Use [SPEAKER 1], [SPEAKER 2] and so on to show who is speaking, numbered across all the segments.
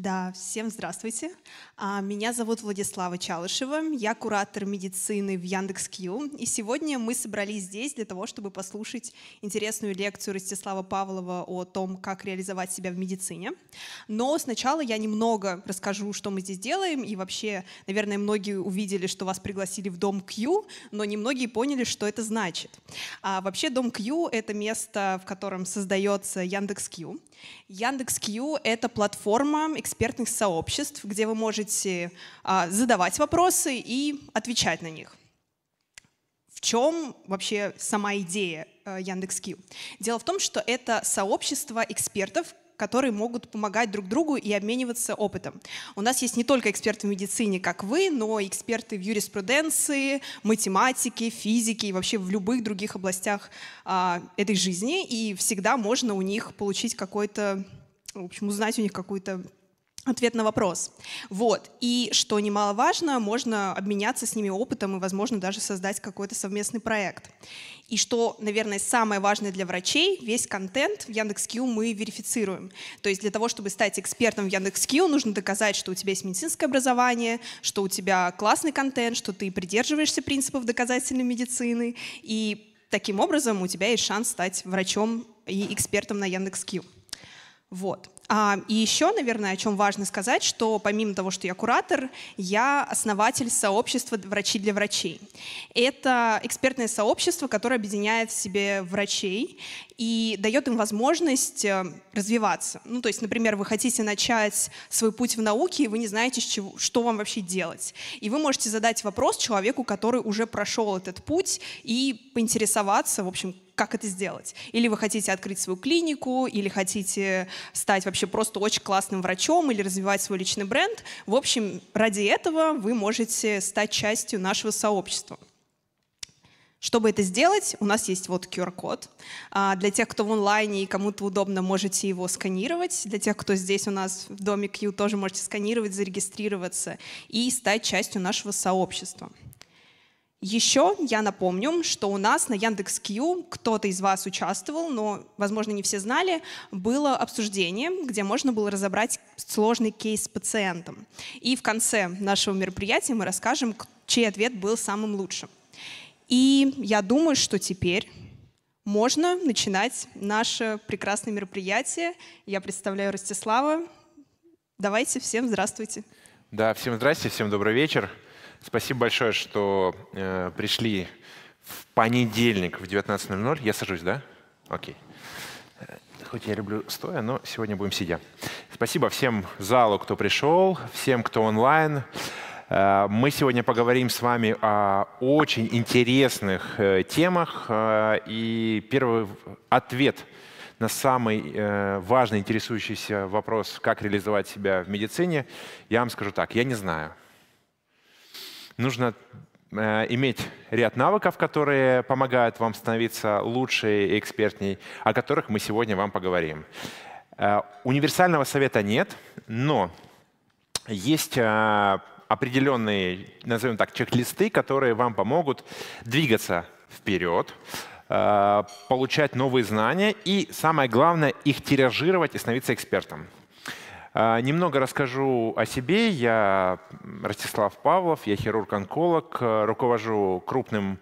[SPEAKER 1] Да, всем здравствуйте. А, меня зовут Владислава Чалышева, я куратор медицины в Яндекс.Кью, и сегодня мы собрались здесь для того, чтобы послушать интересную лекцию Ростислава Павлова о том, как реализовать себя в медицине. Но сначала я немного расскажу, что мы здесь делаем, и вообще, наверное, многие увидели, что вас пригласили в Дом Кью, но немногие поняли, что это значит. А вообще Дом Кью — это место, в котором создается Яндекс.Кью. Яндекс.Кью — это платформа, экспертных сообществ, где вы можете а, задавать вопросы и отвечать на них. В чем вообще сама идея э, Яндекс.Кью? Дело в том, что это сообщество экспертов, которые могут помогать друг другу и обмениваться опытом. У нас есть не только эксперты в медицине, как вы, но и эксперты в юриспруденции, математике, физике и вообще в любых других областях а, этой жизни. И всегда можно у них получить какой-то, в общем, узнать у них какую-то ответ на вопрос. Вот. И что немаловажно, можно обменяться с ними опытом и, возможно, даже создать какой-то совместный проект. И что, наверное, самое важное для врачей, весь контент в Яндекс.Кью мы верифицируем. То есть для того, чтобы стать экспертом в Яндекс.Кью, нужно доказать, что у тебя есть медицинское образование, что у тебя классный контент, что ты придерживаешься принципов доказательной медицины. И таким образом у тебя есть шанс стать врачом и экспертом на Яндекс.Кью. Вот. А, и еще, наверное, о чем важно сказать, что помимо того, что я куратор, я основатель сообщества «Врачи для врачей». Это экспертное сообщество, которое объединяет в себе врачей и дает им возможность э, развиваться. Ну, то есть, например, вы хотите начать свой путь в науке, и вы не знаете, что вам вообще делать. И вы можете задать вопрос человеку, который уже прошел этот путь, и поинтересоваться, в общем, как это сделать. Или вы хотите открыть свою клинику, или хотите стать вообще просто очень классным врачом, или развивать свой личный бренд. В общем, ради этого вы можете стать частью нашего сообщества. Чтобы это сделать, у нас есть вот QR-код. А, для тех, кто в онлайне и кому-то удобно, можете его сканировать. Для тех, кто здесь у нас в доме Q, тоже можете сканировать, зарегистрироваться и стать частью нашего сообщества. Еще я напомню, что у нас на Яндекс.Кью кто-то из вас участвовал, но, возможно, не все знали, было обсуждение, где можно было разобрать сложный кейс с пациентом. И в конце нашего мероприятия мы расскажем, чей ответ был самым лучшим. И я думаю, что теперь можно начинать наше прекрасное мероприятие. Я представляю Ростислава. Давайте всем здравствуйте.
[SPEAKER 2] Да, всем здрасте, всем добрый вечер. Спасибо большое, что э, пришли в понедельник в 19.00. Я сажусь, да? Окей. Э, хоть я люблю стоя, но сегодня будем сидя. Спасибо всем залу, кто пришел, всем, кто онлайн. Э, мы сегодня поговорим с вами о очень интересных э, темах. И первый ответ на самый важный интересующийся вопрос, как реализовать себя в медицине, я вам скажу так, я не знаю нужно э, иметь ряд навыков, которые помогают вам становиться лучше и экспертней, о которых мы сегодня вам поговорим. Э, универсального совета нет, но есть э, определенные, назовем так, чек-листы, которые вам помогут двигаться вперед, получать новые знания и, самое главное, их тиражировать и становиться экспертом. А, немного расскажу о себе. Я Ростислав Павлов, я хирург-онколог, э, руковожу крупным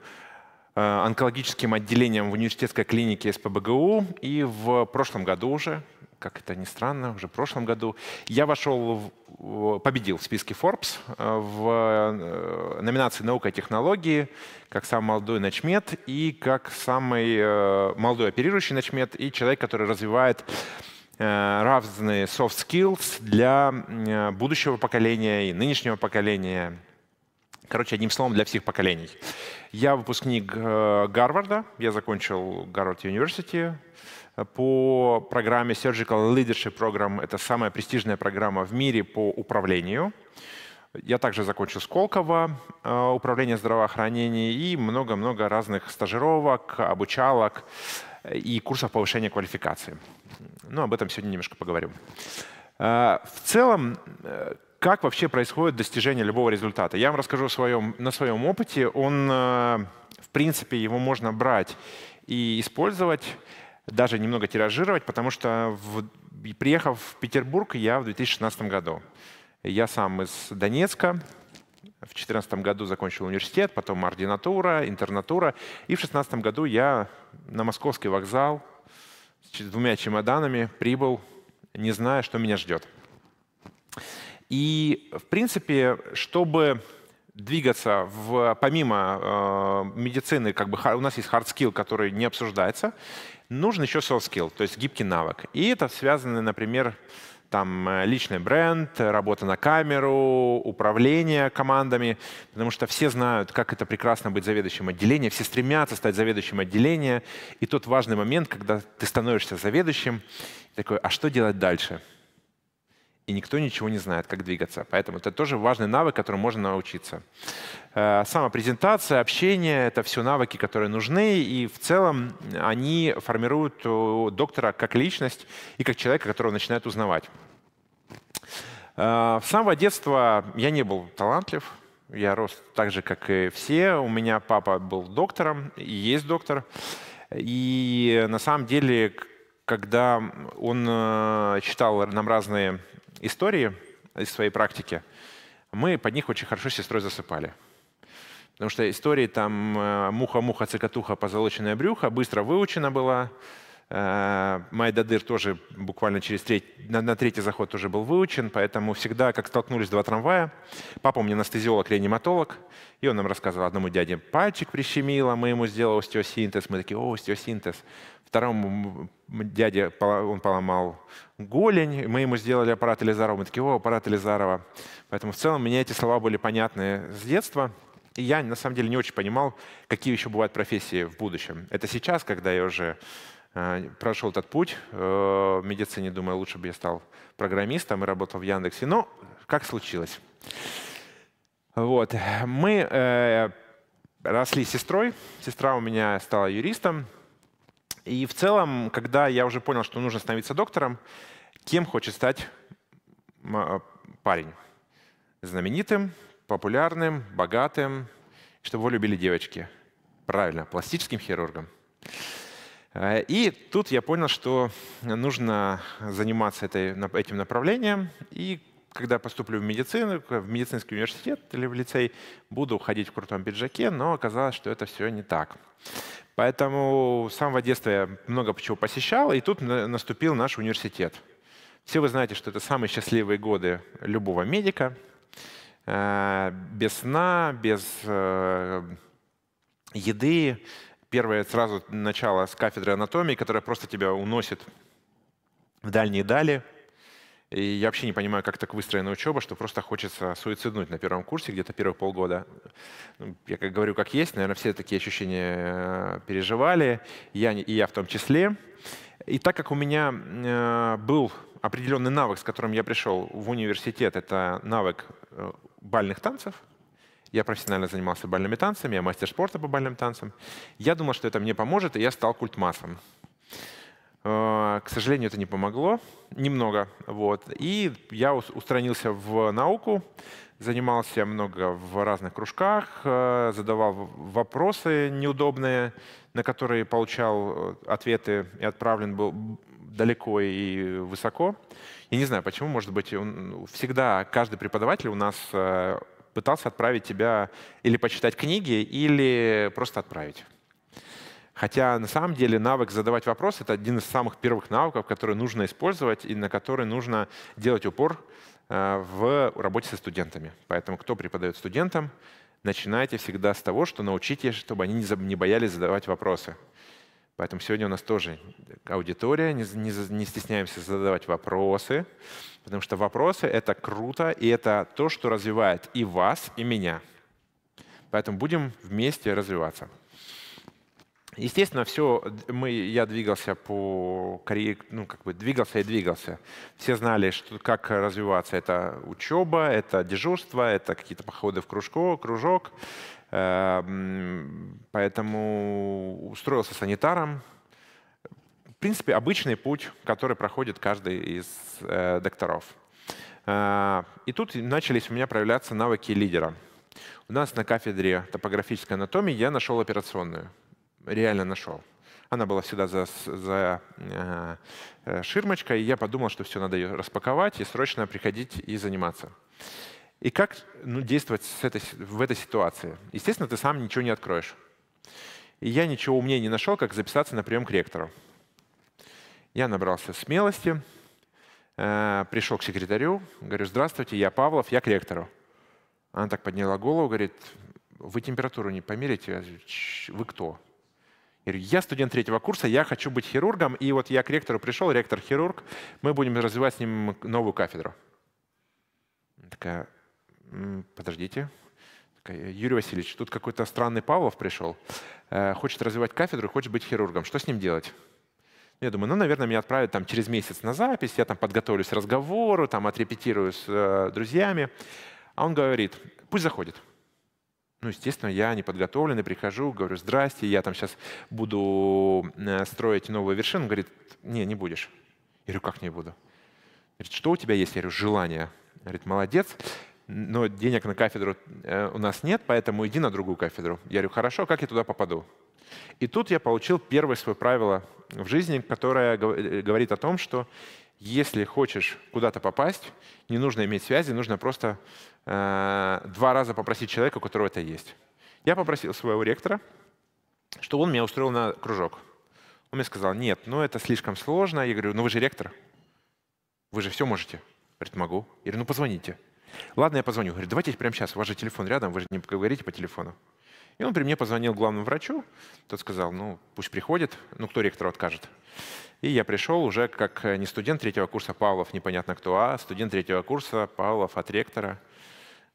[SPEAKER 2] э, онкологическим отделением в университетской клинике СПБГУ. И в прошлом году уже, как это ни странно, уже в прошлом году я вошел, в, победил в списке Forbes э, в номинации «Наука и технологии» как самый молодой ночмед и как самый молодой оперирующий ночмед и человек, который развивает Э, разные soft skills для э, будущего поколения и нынешнего поколения. Короче, одним словом, для всех поколений. Я выпускник э, Гарварда, я закончил Гарвард University по программе Surgical Leadership Program. Это самая престижная программа в мире по управлению. Я также закончил Сколково, управление здравоохранения и много-много разных стажировок, обучалок и курсов повышения квалификации. Но ну, об этом сегодня немножко поговорим. Э, в целом, э, как вообще происходит достижение любого результата? Я вам расскажу своем, на своем опыте. Он, э, в принципе, его можно брать и использовать, даже немного тиражировать, потому что, в, приехав в Петербург, я в 2016 году. Я сам из Донецка, в 2014 году закончил университет, потом ординатура, интернатура. И в 2016 году я на Московский вокзал с двумя чемоданами прибыл, не зная, что меня ждет. И, в принципе, чтобы двигаться в, помимо э, медицины, как бы у нас есть hard skill, который не обсуждается, нужен еще soft skill, то есть гибкий навык. И это связано, например, там э, личный бренд, работа на камеру, управление командами, потому что все знают, как это прекрасно быть заведующим отделения, все стремятся стать заведующим отделения. И тот важный момент, когда ты становишься заведующим, такой, а что делать дальше? и никто ничего не знает, как двигаться. Поэтому это тоже важный навык, которому можно научиться. Э, Сама презентация, общение — это все навыки, которые нужны, и в целом они формируют доктора как личность и как человека, которого начинают узнавать. Э, с самого детства я не был талантлив, я рос так же, как и все. У меня папа был доктором, и есть доктор. И на самом деле, когда он э, читал нам разные истории из своей практики, мы под них очень хорошо с сестрой засыпали. Потому что истории там э, муха-муха, цикатуха, позолоченное брюхо быстро выучена была. Э, Майдадыр тоже буквально через треть, на, на третий заход тоже был выучен, поэтому всегда, как столкнулись два трамвая, папа у меня анестезиолог, реаниматолог, и он нам рассказывал одному дяде, пальчик прищемило, мы ему сделали остеосинтез, мы такие, о, остеосинтез. Второму дядя, он поломал голень, мы ему сделали аппарат Элизарова, мы такие, о, аппарат Элизарова. Поэтому в целом мне эти слова были понятны с детства. И я, на самом деле, не очень понимал, какие еще бывают профессии в будущем. Это сейчас, когда я уже э, прошел этот путь э, в медицине, думаю, лучше бы я стал программистом и работал в Яндексе. Но как случилось? Вот. Мы э, росли с сестрой. Сестра у меня стала юристом. И в целом, когда я уже понял, что нужно становиться доктором, кем хочет стать а, парень? Знаменитым, популярным, богатым, чтобы его любили девочки. Правильно, пластическим хирургом. Э, и тут я понял, что нужно заниматься этой, этим направлением. И когда поступлю в медицину, в медицинский университет или в лицей, буду ходить в крутом пиджаке, но оказалось, что это все не так. Поэтому с самого детства я много чего посещал, и тут наступил наш университет. Все вы знаете, что это самые счастливые годы любого медика. Э, без сна, без э, еды. Первое сразу начало с кафедры анатомии, которая просто тебя уносит в дальние дали – и я вообще не понимаю, как так выстроена учеба, что просто хочется суициднуть на первом курсе где-то первые полгода. Ну, я как говорю, как есть, наверное, все такие ощущения э, переживали, я, и я в том числе. И так как у меня э, был определенный навык, с которым я пришел в университет, это навык э, бальных танцев, я профессионально занимался бальными танцами, я мастер спорта по бальным танцам. Я думал, что это мне поможет, и я стал культмассом. Э, к сожалению, это не помогло немного. Вот. И я устранился в науку, занимался много в разных кружках, э, задавал вопросы неудобные, на которые получал э, ответы и отправлен был далеко и высоко. Я не знаю, почему, может быть, ну, всегда каждый преподаватель у нас пытался отправить тебя или почитать книги, или просто отправить. Хотя на самом деле навык задавать вопрос — это один из самых первых навыков, которые нужно использовать и на который нужно делать упор э, в работе со студентами. Поэтому кто преподает студентам, начинайте всегда с того, что научите, чтобы они не боялись задавать вопросы. Поэтому сегодня у нас тоже аудитория, не, не, не стесняемся задавать вопросы, потому что вопросы — это круто, и это то, что развивает и вас, и меня. Поэтому будем вместе развиваться. Естественно, все, мы, я двигался по карьере, ну, как бы двигался и двигался. Все знали, что, как развиваться. Это учеба, это дежурство, это какие-то походы в кружко, кружок. Эм, поэтому устроился санитаром. В принципе, обычный путь, который проходит каждый из э, докторов. Э, и тут начались у меня проявляться навыки лидера. У нас на кафедре топографической анатомии я нашел операционную — реально нашел. Она была всегда за, за э, э, ширмочкой, и я подумал, что все, надо ее распаковать и срочно приходить и заниматься. И как ну, действовать с этой, в этой ситуации? Естественно, ты сам ничего не откроешь. И я ничего умнее не нашел, как записаться на прием к ректору. Я набрался смелости, э, пришел к секретарю, говорю, здравствуйте, я Павлов, я к ректору. Она так подняла голову, говорит, вы температуру не померите? Вы кто? Я говорю, я студент третьего курса, я хочу быть хирургом, и вот я к ректору пришел, ректор-хирург, мы будем развивать с ним новую кафедру. Она такая, подождите, такая, Юрий Васильевич, тут какой-то странный Павлов пришел, э, хочет развивать кафедру, хочет быть хирургом, что с ним делать? Я думаю, ну, наверное, меня отправят там через месяц на запись, я там подготовлюсь к разговору, там отрепетирую с э, друзьями. А он говорит, пусть заходит ну, естественно, я не подготовленный, прихожу, говорю, здрасте, я там сейчас буду э, строить новую вершину. Он говорит, не, не будешь. Я говорю, как не буду? Говорит, что у тебя есть? Я говорю, желание. Говорит, молодец, но денег на кафедру э, у нас нет, поэтому иди на другую кафедру. Я говорю, хорошо, как я туда попаду? И тут я получил первое свое правило в жизни, которое э, говорит о том, что если хочешь куда-то попасть, не нужно иметь связи, нужно просто э, два раза попросить человека, у которого это есть. Я попросил своего ректора, что он меня устроил на кружок. Он мне сказал, нет, ну это слишком сложно. Я говорю, ну вы же ректор, вы же все можете. Говорит, могу. Я говорю, ну позвоните. Ладно, я позвоню. Говорит, давайте прямо сейчас, у вас же телефон рядом, вы же не поговорите по телефону. И он при мне позвонил главному врачу, тот сказал, ну пусть приходит, ну кто ректору откажет. И я пришел уже как э, не студент третьего курса Павлов, непонятно кто, а студент третьего курса Павлов от ректора,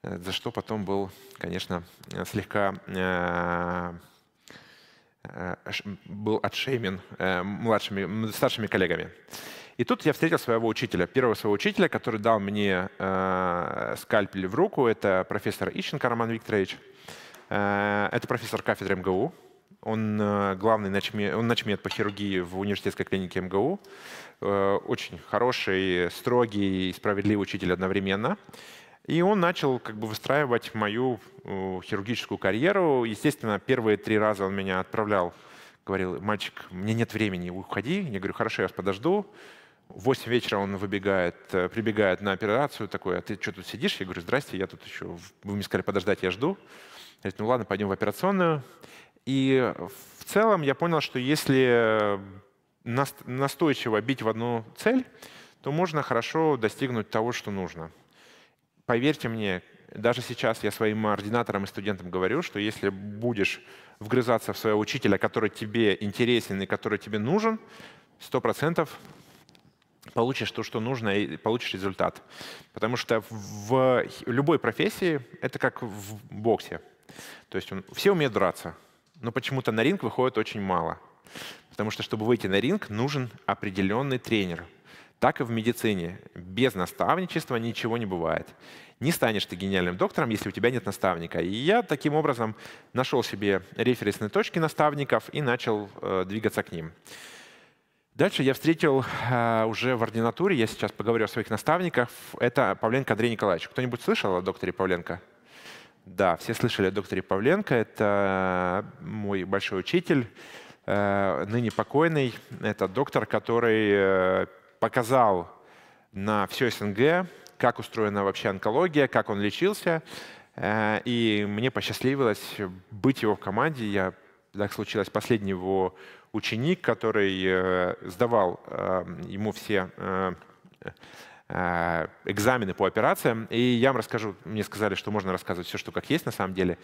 [SPEAKER 2] э, за что потом был, конечно, э, слегка был отшеймен младшими, старшими коллегами. И тут я встретил своего учителя, первого своего учителя, который дал мне скальпель в руку. Это профессор Ищенко Роман Викторович. это профессор кафедры МГУ. Он э, главный начмед, он начмед по хирургии в университетской клинике МГУ. Э, очень хороший, строгий и справедливый учитель одновременно. И он начал как бы выстраивать мою э, хирургическую карьеру. Естественно, первые три раза он меня отправлял, говорил, мальчик, мне нет времени, уходи. Я говорю, хорошо, я вас подожду. В 8 вечера он выбегает, прибегает на операцию, такой, а ты что тут сидишь? Я говорю, здрасте, я тут еще, вы мне сказали подождать, я жду. Говорит, ну ладно, пойдем в операционную. И в целом я понял, что если настойчиво бить в одну цель, то можно хорошо достигнуть того, что нужно. Поверьте мне, даже сейчас я своим ординаторам и студентам говорю, что если будешь вгрызаться в своего учителя, который тебе интересен и который тебе нужен, 100% получишь то, что нужно, и получишь результат. Потому что в любой профессии это как в боксе. То есть он, все умеют драться, но почему-то на ринг выходит очень мало. Потому что, чтобы выйти на ринг, нужен определенный тренер. Так и в медицине. Без наставничества ничего не бывает. Не станешь ты гениальным доктором, если у тебя нет наставника. И я таким образом нашел себе референсные точки наставников и начал э, двигаться к ним. Дальше я встретил э, уже в ординатуре, я сейчас поговорю о своих наставниках, это Павленко Андрей Николаевич. Кто-нибудь слышал о докторе Павленко? Да, все слышали о докторе Павленко. Это мой большой учитель, э, ныне покойный. Это доктор, который э, показал на все СНГ, как устроена вообще онкология, как он лечился. Э, и мне посчастливилось быть его в команде. Я, так случилось, последний его ученик, который сдавал ему все Э, экзамены по операциям. И я вам расскажу, мне сказали, что можно рассказывать все, что как есть на самом деле.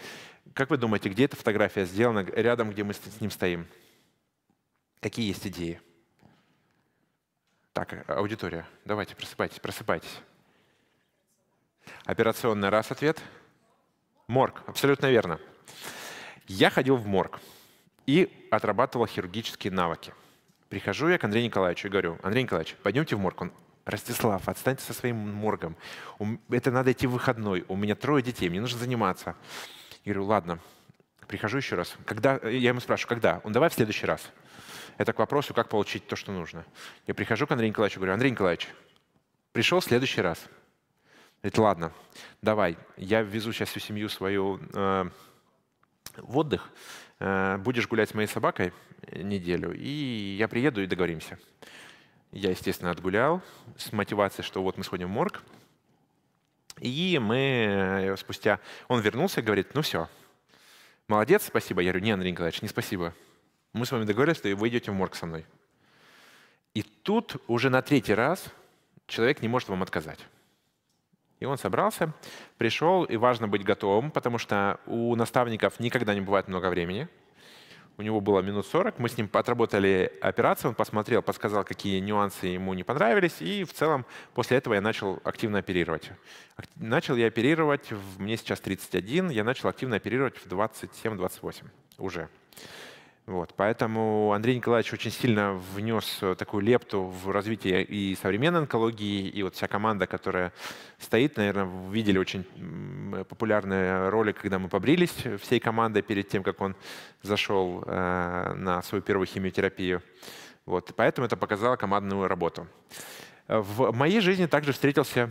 [SPEAKER 2] Как вы думаете, где эта фотография сделана, рядом, где мы с ним стоим? Какие есть идеи? Так, э, аудитория, давайте, просыпайтесь, просыпайтесь. Операционный раз ответ. Морг, абсолютно верно. Я ходил в морг и отрабатывал хирургические навыки. Прихожу я к Андрею Николаевичу и говорю, Андрей Николаевич, пойдемте в морг. Он, Ростислав, отстаньте со своим моргом. Это надо идти в выходной. У меня трое детей, мне нужно заниматься. Я говорю, ладно, прихожу еще раз. Когда? Э, я ему спрашиваю, когда? Он, давай в следующий раз. Это к вопросу, как получить то, что нужно. Я прихожу к Андрею Николаевичу, говорю, Андрей Николаевич, пришел в следующий раз. Говорит, ладно, давай, я везу сейчас всю семью свою э, в отдых, э, будешь гулять с моей собакой э, неделю, и я приеду и договоримся. Я, естественно, отгулял с мотивацией, что вот мы сходим в морг. И мы э, спустя... Он вернулся и говорит, ну все, молодец, спасибо. Я говорю, не, Андрей Николаевич, не спасибо. Мы с вами договорились, что вы идете в морг со мной. И тут уже на третий раз человек не может вам отказать. И он собрался, пришел, и важно быть готовым, потому что у наставников никогда не бывает много времени – у него было минут 40, мы с ним отработали операцию, он посмотрел, подсказал, какие нюансы ему не понравились, и в целом после этого я начал активно оперировать. Начал я оперировать, мне сейчас 31, я начал активно оперировать в 27-28 уже. Вот, поэтому Андрей Николаевич очень сильно внес э, такую лепту в развитие и современной онкологии, и вот вся команда, которая стоит, наверное, видели очень э, популярный ролик, когда мы побрились всей командой перед тем, как он зашел э, на свою первую химиотерапию. Вот, поэтому это показало командную работу. В моей жизни также встретился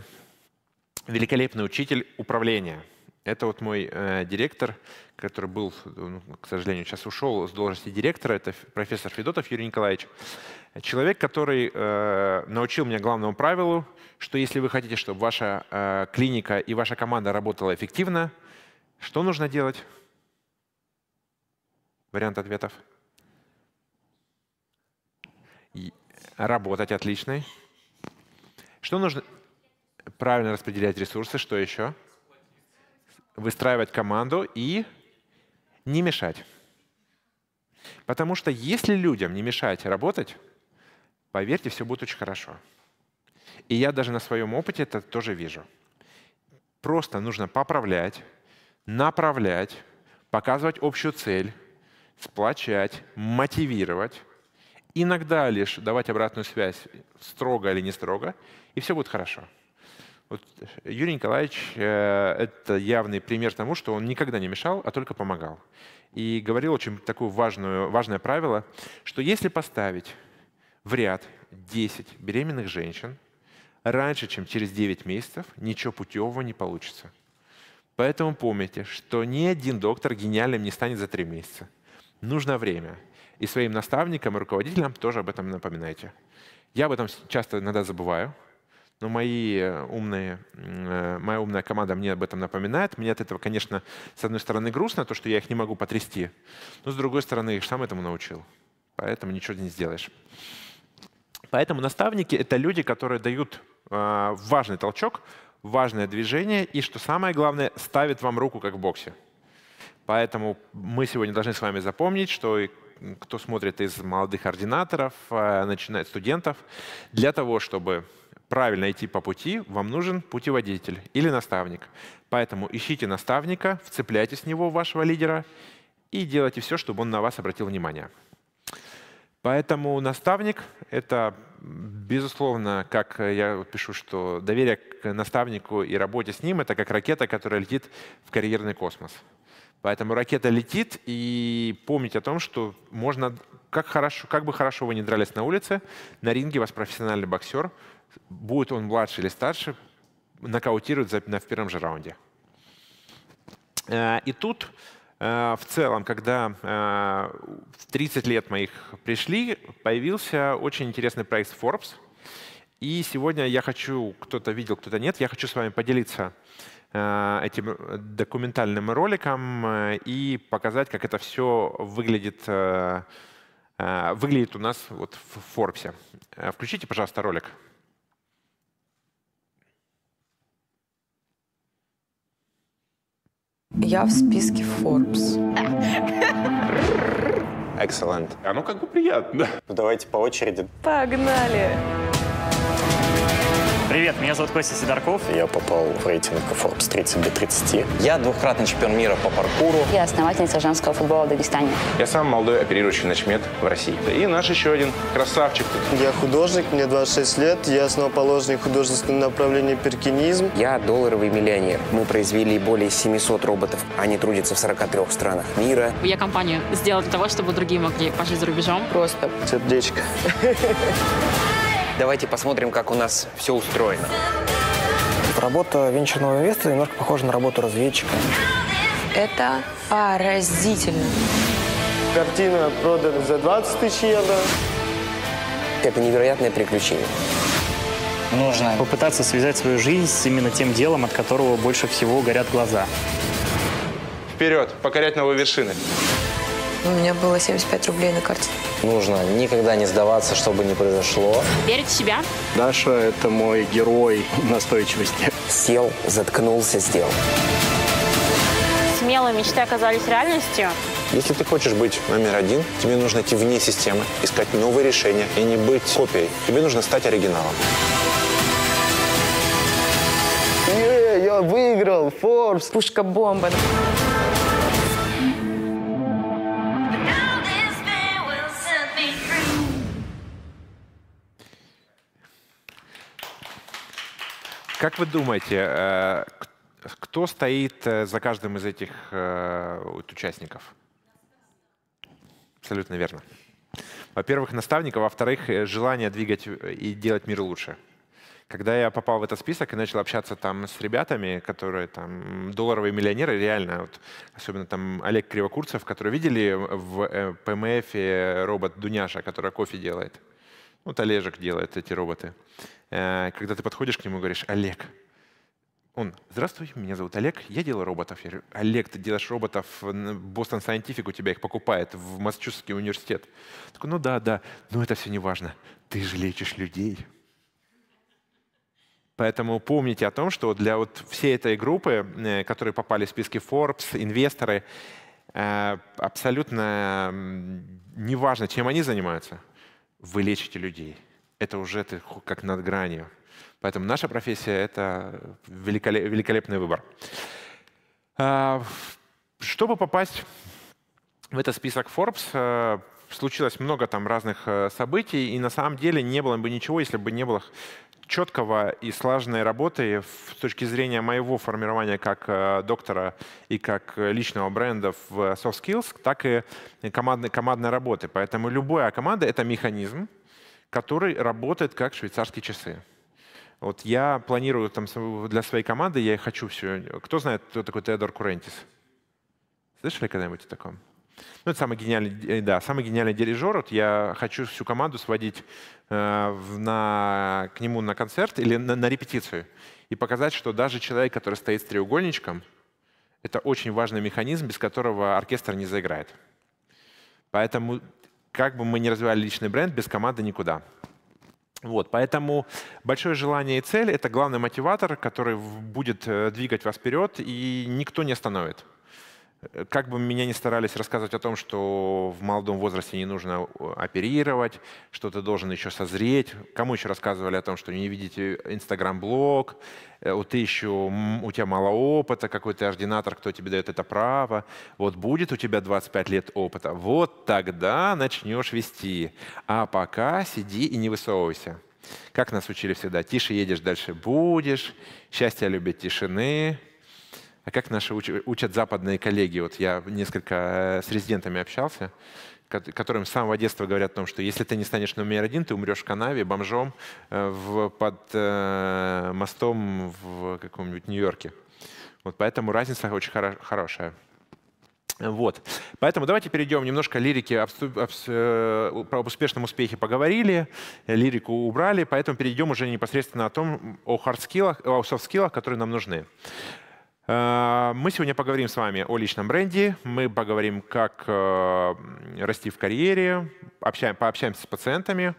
[SPEAKER 2] великолепный учитель управления – это вот мой э, директор, который был, ну, к сожалению, сейчас ушел с должности директора, это профессор Федотов Юрий Николаевич. Человек, который э, научил меня главному правилу, что если вы хотите, чтобы ваша э, клиника и ваша команда работала эффективно, что нужно делать? Вариант ответов. Работать отличный. Что нужно? Правильно распределять ресурсы. Что еще? Что еще? выстраивать команду и не мешать. Потому что если людям не мешать работать, поверьте, все будет очень хорошо. И я даже на своем опыте это тоже вижу. Просто нужно поправлять, направлять, показывать общую цель, сплочать, мотивировать, иногда лишь давать обратную связь, строго или не строго, и все будет хорошо. Вот Юрий Николаевич э, это явный пример тому, что он никогда не мешал, а только помогал. И говорил очень такое важную, важное правило, что если поставить в ряд 10 беременных женщин, раньше, чем через 9 месяцев, ничего путевого не получится. Поэтому помните, что ни один доктор гениальным не станет за 3 месяца. Нужно время. И своим наставникам и руководителям тоже об этом напоминайте. Я об этом часто иногда забываю, но мои э, умные, э, моя умная команда мне об этом напоминает. Мне от этого, конечно, с одной стороны грустно, то, что я их не могу потрясти, но с другой стороны, я их сам этому научил. Поэтому ничего не сделаешь. Поэтому наставники — это люди, которые дают э, важный толчок, важное движение и, что самое главное, ставят вам руку, как в боксе. Поэтому мы сегодня должны с вами запомнить, что кто смотрит из молодых ординаторов, начинает студентов, для того, чтобы правильно идти по пути, вам нужен путеводитель или наставник. Поэтому ищите наставника, вцепляйтесь в него, вашего лидера, и делайте все, чтобы он на вас обратил внимание. Поэтому наставник — это, безусловно, как я пишу, что доверие к наставнику и работе с ним — это как ракета, которая летит в карьерный космос. Поэтому ракета летит, и помните о том, что можно, как, хорошо, как бы хорошо вы ни дрались на улице, на ринге вас профессиональный боксер — будет он младше или старше, нокаутирует в первом же раунде. Э, и тут э, в целом, когда э, в 30 лет моих пришли, появился очень интересный проект Forbes. И сегодня я хочу, кто-то видел, кто-то нет, я хочу с вами поделиться этим документальным роликом и показать, как это все выглядит, выглядит у нас вот в Forbes. Включите, пожалуйста, ролик.
[SPEAKER 1] Я в списке Forbes.
[SPEAKER 2] Excellent. Оно как бы приятно. Ну, давайте по очереди.
[SPEAKER 1] Погнали.
[SPEAKER 3] Привет, меня зовут Костя Сидорков. Я попал в рейтинг Forbes 30 до 30. Я двукратный чемпион мира по паркуру.
[SPEAKER 4] Я основательница женского футбола в Дагестане.
[SPEAKER 2] Я самый молодой оперирующий начмет в России. И наш еще один красавчик. Я художник,
[SPEAKER 3] мне 26 лет. Я основоположник художественного направления перкинизм. Я долларовый миллионер. Мы произвели более 700 роботов. Они трудятся в 43 странах мира.
[SPEAKER 4] Я компанию сделала для того, чтобы другие могли пожить за рубежом. Просто. Сердечко. Ha ha Давайте посмотрим, как у нас все устроено.
[SPEAKER 3] Работа венчурного инвестора немножко похожа на работу разведчика.
[SPEAKER 1] Это поразительно.
[SPEAKER 3] Картина продана за 20 тысяч евро. Это невероятное приключение. Нужно попытаться связать свою жизнь с именно тем делом, от которого больше всего горят глаза.
[SPEAKER 2] Вперед, покорять новые вершины.
[SPEAKER 4] У меня было 75 рублей на карте.
[SPEAKER 3] Нужно никогда не сдаваться, что бы ни произошло. Верить в себя. Даша – это мой герой настойчивости. Сел, заткнулся, сделал.
[SPEAKER 4] Смелые мечты оказались реальностью.
[SPEAKER 3] Если ты
[SPEAKER 2] хочешь быть номер один, тебе нужно идти вне системы, искать новые решения и не быть копией. Тебе нужно стать оригиналом.
[SPEAKER 5] Е, я
[SPEAKER 3] выиграл, Форбс. Пушка-бомба.
[SPEAKER 2] Как вы думаете, э, кто стоит э, за каждым из этих э, участников? Абсолютно верно. Во-первых, наставника, во-вторых, желание двигать и делать мир лучше. Когда я попал в этот список и начал общаться там с ребятами, которые там долларовые миллионеры, реально, вот, особенно там Олег Кривокурцев, который видели в ПМФ робот Дуняша, который кофе делает. Вот ну, Олежек делает эти роботы. Э, когда ты подходишь к нему и говоришь, Олег, он, здравствуй, меня зовут Олег, я делаю роботов. Я говорю, Олег, ты делаешь роботов, Бостон Scientific у тебя их покупает в Массачусетский университет. Такой, ну да, да, но это все не важно. Ты же лечишь людей. Поэтому помните о том, что для вот всей этой группы, э, которые попали в списки Forbes, инвесторы, э, абсолютно неважно, чем они занимаются – вы лечите людей. Это уже ты как над гранью. Поэтому наша профессия — это великолепный выбор. А, чтобы попасть в этот список Forbes, э, случилось много там разных э, событий, и на самом деле не было бы ничего, если бы не было четкого и слаженной работы с точки зрения моего формирования как э, доктора и как э, личного бренда в soft skills, так и командной, командной работы. Поэтому любая команда — это механизм, который работает как швейцарские часы. Вот я планирую там для своей команды, я хочу все. Кто знает, кто такой Теодор Курентис? Слышали когда-нибудь о таком? Ну, это самый гениальный, э, да, самый гениальный дирижер. Вот я хочу всю команду сводить э, в, на, к нему на концерт или на, на репетицию и показать, что даже человек, который стоит с треугольничком, это очень важный механизм, без которого оркестр не заиграет. Поэтому, как бы мы ни развивали личный бренд, без команды никуда. Вот, поэтому большое желание и цель — это главный мотиватор, который будет э, двигать вас вперед, и никто не остановит как бы меня ни старались рассказывать о том, что в молодом возрасте не нужно э, оперировать, что ты должен еще созреть, кому еще рассказывали о том, что не видите Инстаграм-блог, э, ты еще, у тебя мало опыта, какой ты ординатор, кто тебе дает это право, вот будет у тебя 25 лет опыта, вот тогда начнешь вести, а пока сиди и не высовывайся. Как нас учили всегда, тише едешь, дальше будешь, счастье любит тишины, а как наши учат западные коллеги? Вот я несколько э, с резидентами общался, которым с самого детства говорят о том, что если ты не станешь номер один, ты умрешь в канаве, бомжом э, под э, мостом в каком-нибудь Нью-Йорке. Вот поэтому разница очень хоро хорошая. Вот. Поэтому давайте перейдем немножко лирики. Об, об, про успешном успехе поговорили, лирику убрали, поэтому перейдем уже непосредственно о том, о хард-скиллах, о софт-скиллах, которые нам нужны. Э, мы сегодня поговорим с вами о личном бренде, мы поговорим, как э, расти в карьере, общаем, пообщаемся с пациентами,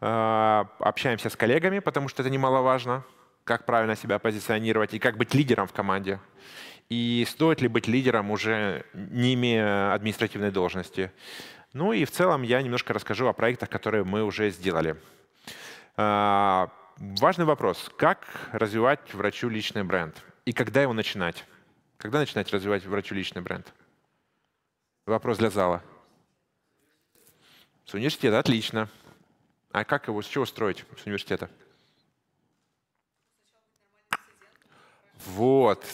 [SPEAKER 2] э, общаемся с коллегами, потому что это немаловажно, как правильно себя позиционировать и как быть лидером в команде. И стоит ли быть лидером уже не имея административной должности. Ну и в целом я немножко расскажу о проектах, которые мы уже сделали. Важный вопрос. Как развивать врачу личный бренд? и когда его начинать? Когда начинать развивать врачу личный бренд? Вопрос для зала. С университета, отлично. А как его, с чего строить с университета? Вот,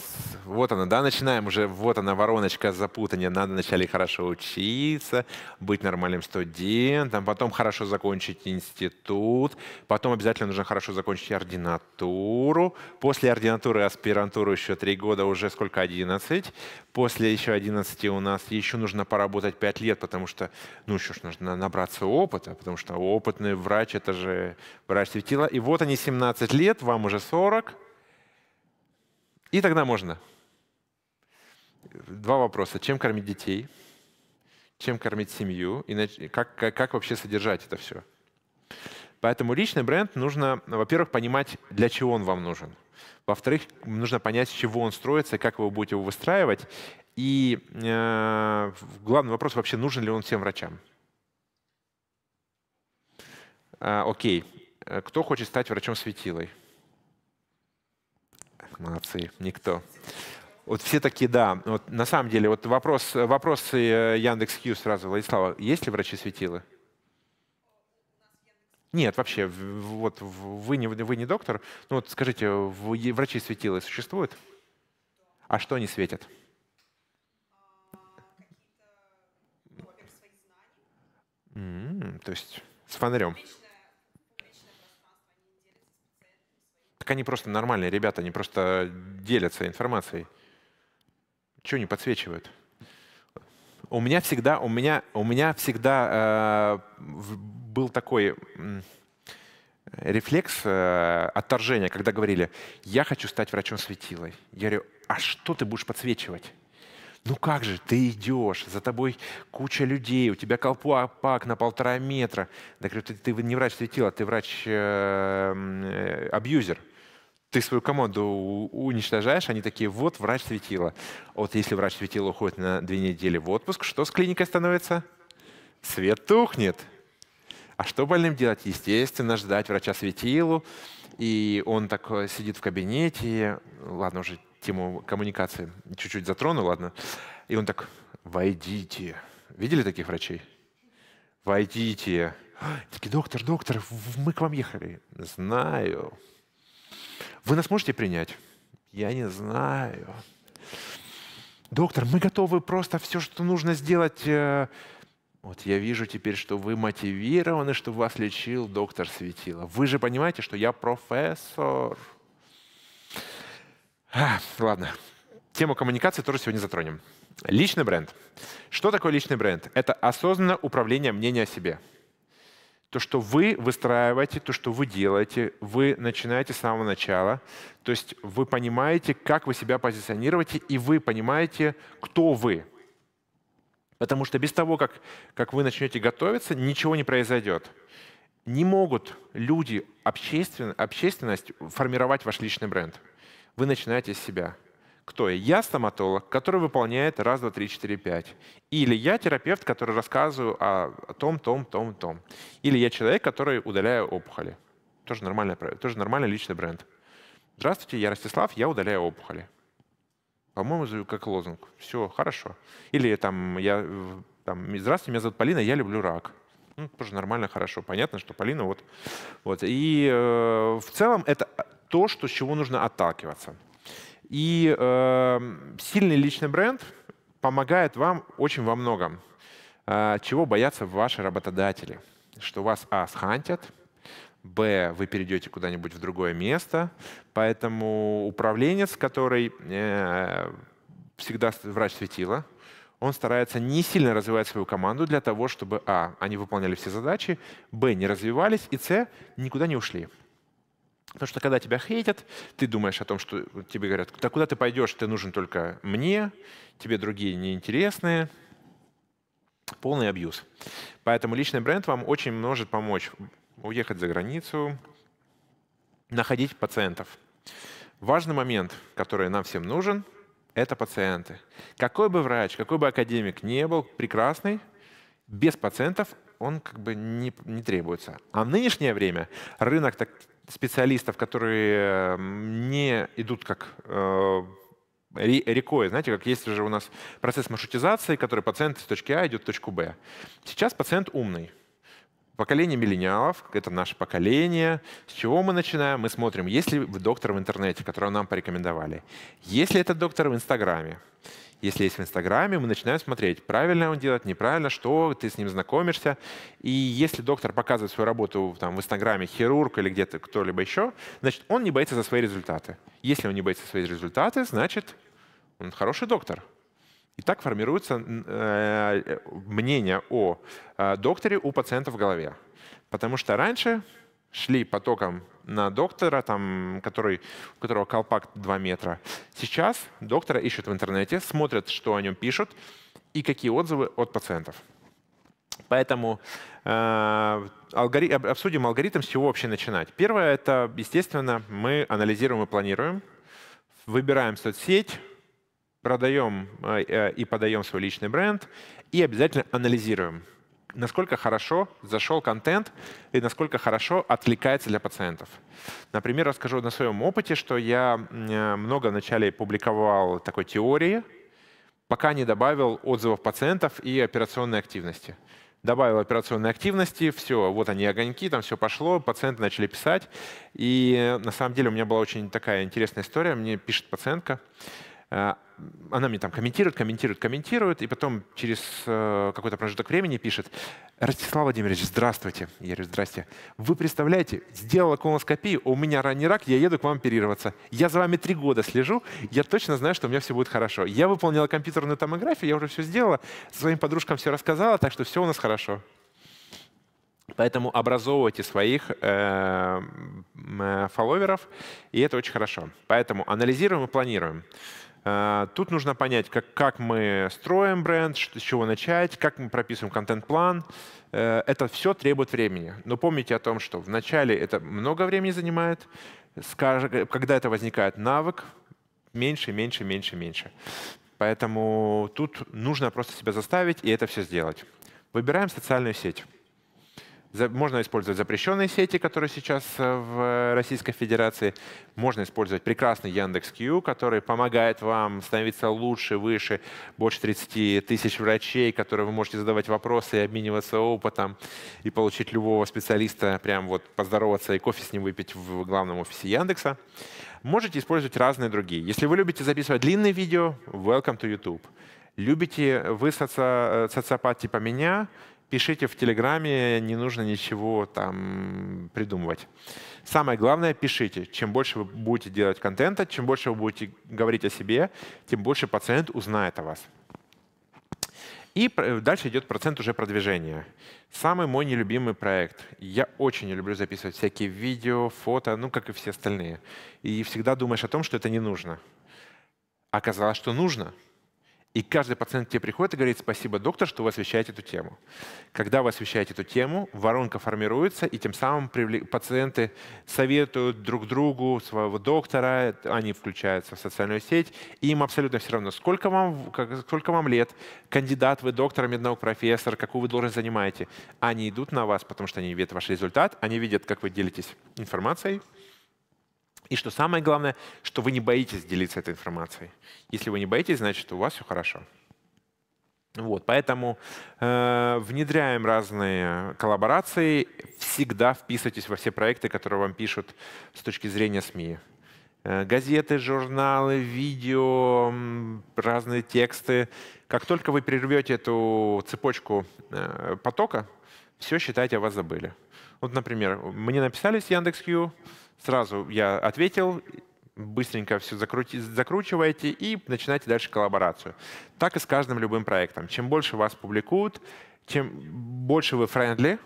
[SPEAKER 2] вот она, да, начинаем уже, вот она, вороночка запутания. Надо вначале хорошо учиться, быть нормальным студентом, потом хорошо закончить институт, потом обязательно нужно хорошо закончить ординатуру, после ординатуры аспирантуру еще три года, уже сколько, 11, после еще 11 у нас еще нужно поработать 5 лет, потому что, ну, еще ж нужно набраться опыта, потому что опытный врач, это же врач светила. И вот они 17 лет, вам уже 40, и тогда можно. Два вопроса. Чем кормить детей? Чем кормить семью? И как, как, как вообще содержать это все? Поэтому личный бренд нужно, во-первых, понимать, для чего он вам нужен. Во-вторых, нужно понять, с чего он строится, как вы будете его выстраивать. И э, главный вопрос вообще, нужен ли он всем врачам. А, э, окей, кто хочет стать врачом-светилой? Молодцы, никто. Вот все такие, да. Вот на самом деле, вот вопрос, вопросы э, Яндекс.Кью сразу, Владислава. Есть ли врачи-светилы? Нет, вообще, вот вы не, вы не доктор. Ну вот скажите, врачи-светилы существуют? А что они светят? Mm, то есть с фонарем. Личное Так они просто нормальные ребята, они просто делятся информацией. Чего не подсвечивают? У меня всегда, у меня, у меня всегда э, был такой э, рефлекс э, отторжения, когда говорили, я хочу стать врачом-светилой. Я говорю, а что ты будешь подсвечивать? Ну как же, ты идешь, за тобой куча людей, у тебя колпак на полтора метра. Да говорю, ты, ты не врач светила, ты врач-абьюзер. Э, э, абьюзер ты свою команду уничтожаешь, они такие, вот врач светила. Вот если врач светила уходит на две недели в отпуск, что с клиникой становится? Свет тухнет. А что больным делать? Естественно, ждать врача светилу. И он так э, сидит в кабинете. Ладно, уже тему коммуникации чуть-чуть затрону, ладно. И он так, войдите. Видели таких врачей? Войдите. такие, доктор, доктор, мы к вам ехали. Знаю. Вы нас можете принять? Я не знаю. Доктор, мы готовы просто все, что нужно сделать. Э, вот я вижу теперь, что вы мотивированы, что вас лечил доктор Светила. Вы же понимаете, что я профессор. А, ладно, тему коммуникации тоже сегодня затронем. Личный бренд. Что такое личный бренд? Это осознанное управление мнением о себе – то, что вы выстраиваете, то, что вы делаете, вы начинаете с самого начала, то есть вы понимаете, как вы себя позиционируете, и вы понимаете, кто вы. Потому что без того, как, как вы начнете готовиться, ничего не произойдет. Не могут люди, обществен, общественность формировать ваш личный бренд. Вы начинаете с себя – кто я? Я стоматолог, который выполняет раз, два, три, четыре, пять. Или я терапевт, который рассказываю о том, том, том, том. Или я человек, который удаляю опухоли. Тоже, нормальный, тоже нормальный личный бренд. Здравствуйте, я Ростислав, я удаляю опухоли. По-моему, как лозунг. Все, хорошо. Или там, я, там, здравствуйте, меня зовут Полина, я люблю рак. Ну, тоже нормально, хорошо. Понятно, что Полина вот. вот. И э, в целом это то, что, с чего нужно отталкиваться. И э, сильный личный бренд помогает вам очень во многом. Э, чего боятся ваши работодатели? Что вас, а, схантят, б, вы перейдете куда-нибудь в другое место. Поэтому управленец, который э, всегда врач светила, он старается не сильно развивать свою команду для того, чтобы а, они выполняли все задачи, б, не развивались, и с, никуда не ушли. Потому что когда тебя хейтят, ты думаешь о том, что тебе говорят, да куда ты пойдешь, ты нужен только мне, тебе другие неинтересные. Полный абьюз. Поэтому личный бренд вам очень может помочь уехать за границу, находить пациентов. Важный момент, который нам всем нужен, это пациенты. Какой бы врач, какой бы академик не был прекрасный, без пациентов он как бы не, не требуется. А в нынешнее время рынок так, специалистов, которые эм, не идут как э, рекой, знаете, как есть же у нас процесс маршрутизации, который пациент с точки А идет в точку Б. Сейчас пациент умный. Поколение миллениалов — это наше поколение. С чего мы начинаем? Мы смотрим, есть ли доктор в интернете, которого нам порекомендовали. Есть ли этот доктор в Инстаграме? если есть в Инстаграме, мы начинаем смотреть, правильно он делает, неправильно, что, ты с ним знакомишься. И если доктор показывает свою работу там, в Инстаграме, хирург или где-то кто-либо еще, значит, он не боится за свои результаты. Если он не боится за свои результаты, значит, он хороший доктор. И так формируется э, э, мнение о э, докторе у пациента в голове. Потому что раньше шли потоком на доктора, там, который, у которого колпак 2 метра. Сейчас доктора ищут в интернете, смотрят, что о нем пишут и какие отзывы от пациентов. Поэтому э, алгори... обсудим алгоритм, с чего вообще начинать. Первое — это, естественно, мы анализируем и планируем, выбираем соцсеть, продаем э, э, и подаем свой личный бренд и обязательно анализируем насколько хорошо зашел контент и насколько хорошо отвлекается для пациентов. Например, расскажу на своем опыте, что я э, много вначале публиковал такой теории, пока не добавил отзывов пациентов и операционной активности. Добавил операционной активности, все, вот они огоньки, там все пошло, пациенты начали писать. И э, на самом деле у меня была очень такая интересная история. Мне пишет пациентка, а, она мне там комментирует, комментирует, комментирует, и потом через э, какой-то промежуток времени пишет, Ростислав Владимирович, здравствуйте. Я говорю, здрасте. Вы представляете, сделала колоноскопию, а у меня ранний рак, я еду к вам оперироваться. Я за вами три года слежу, я точно знаю, что у меня все будет хорошо. Я выполнила компьютерную томографию, я уже все сделала, своим подружкам все рассказала, так что все у нас хорошо. Поэтому образовывайте своих э, э, фолловеров, и это очень хорошо. Поэтому анализируем и планируем. А, тут нужно понять, как, как мы строим бренд, с чего начать, как мы прописываем контент-план. Э, это все требует времени. Но помните о том, что в начале это много времени занимает, когда это возникает навык, меньше, меньше, меньше, меньше. Поэтому тут нужно просто себя заставить и это все сделать. Выбираем социальную сеть. Можно использовать запрещенные сети, которые сейчас э, в э, Российской Федерации. Можно использовать прекрасный Яндекс Яндекс.Кью, который помогает вам становиться лучше, выше, больше 30 тысяч врачей, которые вы можете задавать вопросы и обмениваться опытом, и получить любого специалиста, прям вот поздороваться и кофе с ним выпить в главном офисе Яндекса. Можете использовать разные другие. Если вы любите записывать длинные видео, welcome to YouTube. Любите вы соци... Э, социопат типа меня, Пишите в Телеграме, не нужно ничего там придумывать. Самое главное, пишите. Чем больше вы будете делать контента, чем больше вы будете говорить о себе, тем больше пациент узнает о вас. И дальше идет процент уже продвижения. Самый мой нелюбимый проект. Я очень не люблю записывать всякие видео, фото, ну, как и все остальные. И всегда думаешь о том, что это не нужно. Оказалось, что нужно — и каждый пациент к тебе приходит и говорит, спасибо, доктор, что вы освещаете эту тему. Когда вы освещаете эту тему, воронка формируется, и тем самым пациенты советуют друг другу своего доктора, они включаются в социальную сеть, и им абсолютно все равно, сколько вам, сколько вам лет, кандидат вы, доктор, меднаук, профессор, какую вы должность занимаете. Они идут на вас, потому что они видят ваш результат, они видят, как вы делитесь информацией, и что самое главное, что вы не боитесь делиться этой информацией. Если вы не боитесь, значит, у вас все хорошо. Вот, поэтому э, внедряем разные коллаборации. Всегда вписывайтесь во все проекты, которые вам пишут с точки зрения СМИ. Э, газеты, журналы, видео, разные тексты. Как только вы прервете эту цепочку э, потока, все считайте, о вас забыли. Вот, например, мне написали с Яндекс.Кью, Сразу я ответил, быстренько все закрути, закручиваете и начинаете дальше коллаборацию. Так и с каждым любым проектом. Чем больше вас публикуют, чем больше вы френдли,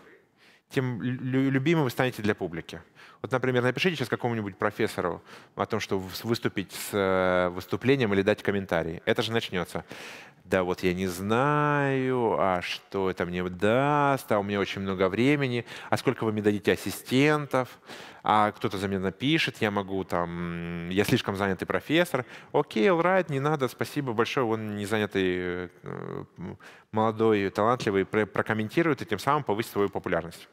[SPEAKER 2] тем любимым вы станете для публики. Вот, например, напишите сейчас какому-нибудь профессору о том, что выступить с э, выступлением или дать комментарий. Это же начнется да вот я не знаю, а что это мне даст, а у меня очень много времени, а сколько вы мне дадите ассистентов, а кто-то за меня напишет, я могу там, я слишком занятый профессор. Окей, okay, alright, не надо, спасибо большое, он не занятый э, молодой, талантливый, прокомментирует и тем самым повысит свою популярность.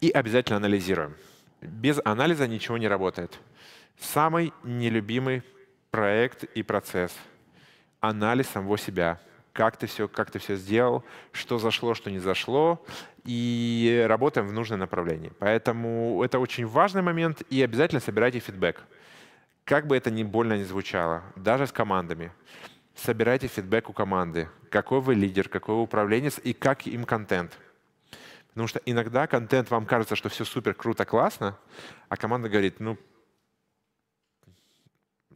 [SPEAKER 2] И обязательно анализируем. Без анализа ничего не работает. Самый нелюбимый проект и процесс – анализ самого себя. Как ты, все, как ты все сделал, что зашло, что не зашло, и работаем в нужном направлении. Поэтому это очень важный момент, и обязательно собирайте фидбэк. Как бы это ни больно ни звучало, даже с командами собирайте фидбэк у команды. Какой вы лидер, какой вы управленец и как им контент. Потому что иногда контент вам кажется, что все супер, круто, классно, а команда говорит, ну,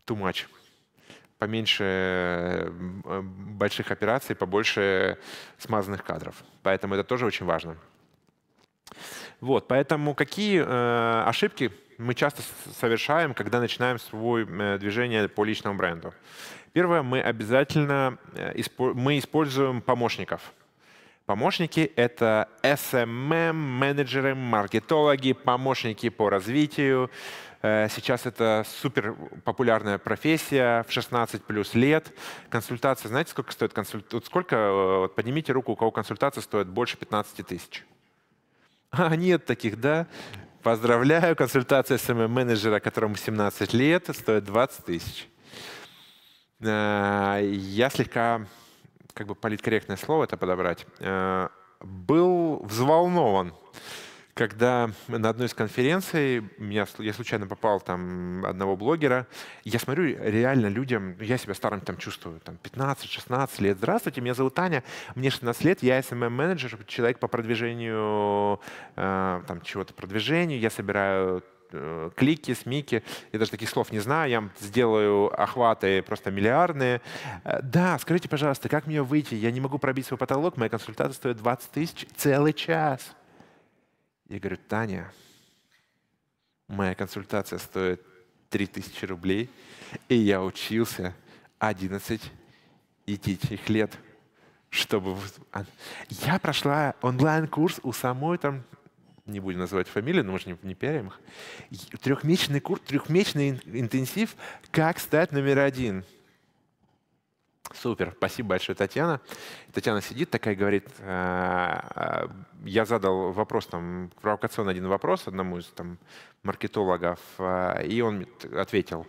[SPEAKER 2] too much поменьше э, больших операций, побольше смазанных кадров. Поэтому это тоже очень важно. Вот, поэтому какие э, ошибки мы часто совершаем, когда начинаем свое э, движение по личному бренду? Первое, мы обязательно э, мы используем помощников. Помощники — это SMM, менеджеры, маркетологи, помощники по развитию, Э, сейчас это супер популярная профессия в 16 плюс лет. Консультация, знаете, сколько стоит консультация? Вот Сколько, э, вот поднимите руку, у кого консультация стоит больше 15 тысяч. А, нет таких, да? Поздравляю, консультация СММ-менеджера, которому 17 лет, стоит 20 тысяч. Э, я слегка, как бы политкорректное слово это подобрать, был взволнован когда на одной из конференций меня, я случайно попал там одного блогера, я смотрю, реально людям, ну, я себя старым там чувствую, там 15-16 лет. Здравствуйте, меня зовут Таня. мне 16 лет, я SMM-менеджер, человек по продвижению э, там чего-то, продвижению, я собираю э, клики, смики. Я даже таких слов не знаю. Я сделаю охваты просто миллиардные. Э, да, скажите, пожалуйста, как мне выйти? Я не могу пробить свой потолок. Моя консультация стоит 20 тысяч целый час. Я говорю, Таня, моя консультация стоит 3000 рублей, и я учился 11 и этих лет, чтобы... А, я прошла онлайн-курс у самой там не будем называть фамилии, но мы же не, не пиарим их. Трехмесячный курс, трехмесячный интенсив «Как стать номер один». Супер, спасибо большое, Татьяна. Татьяна сидит такая и говорит, «Э, э, я задал вопрос, там, провокационный один вопрос одному из там, маркетологов, э, и он ответил,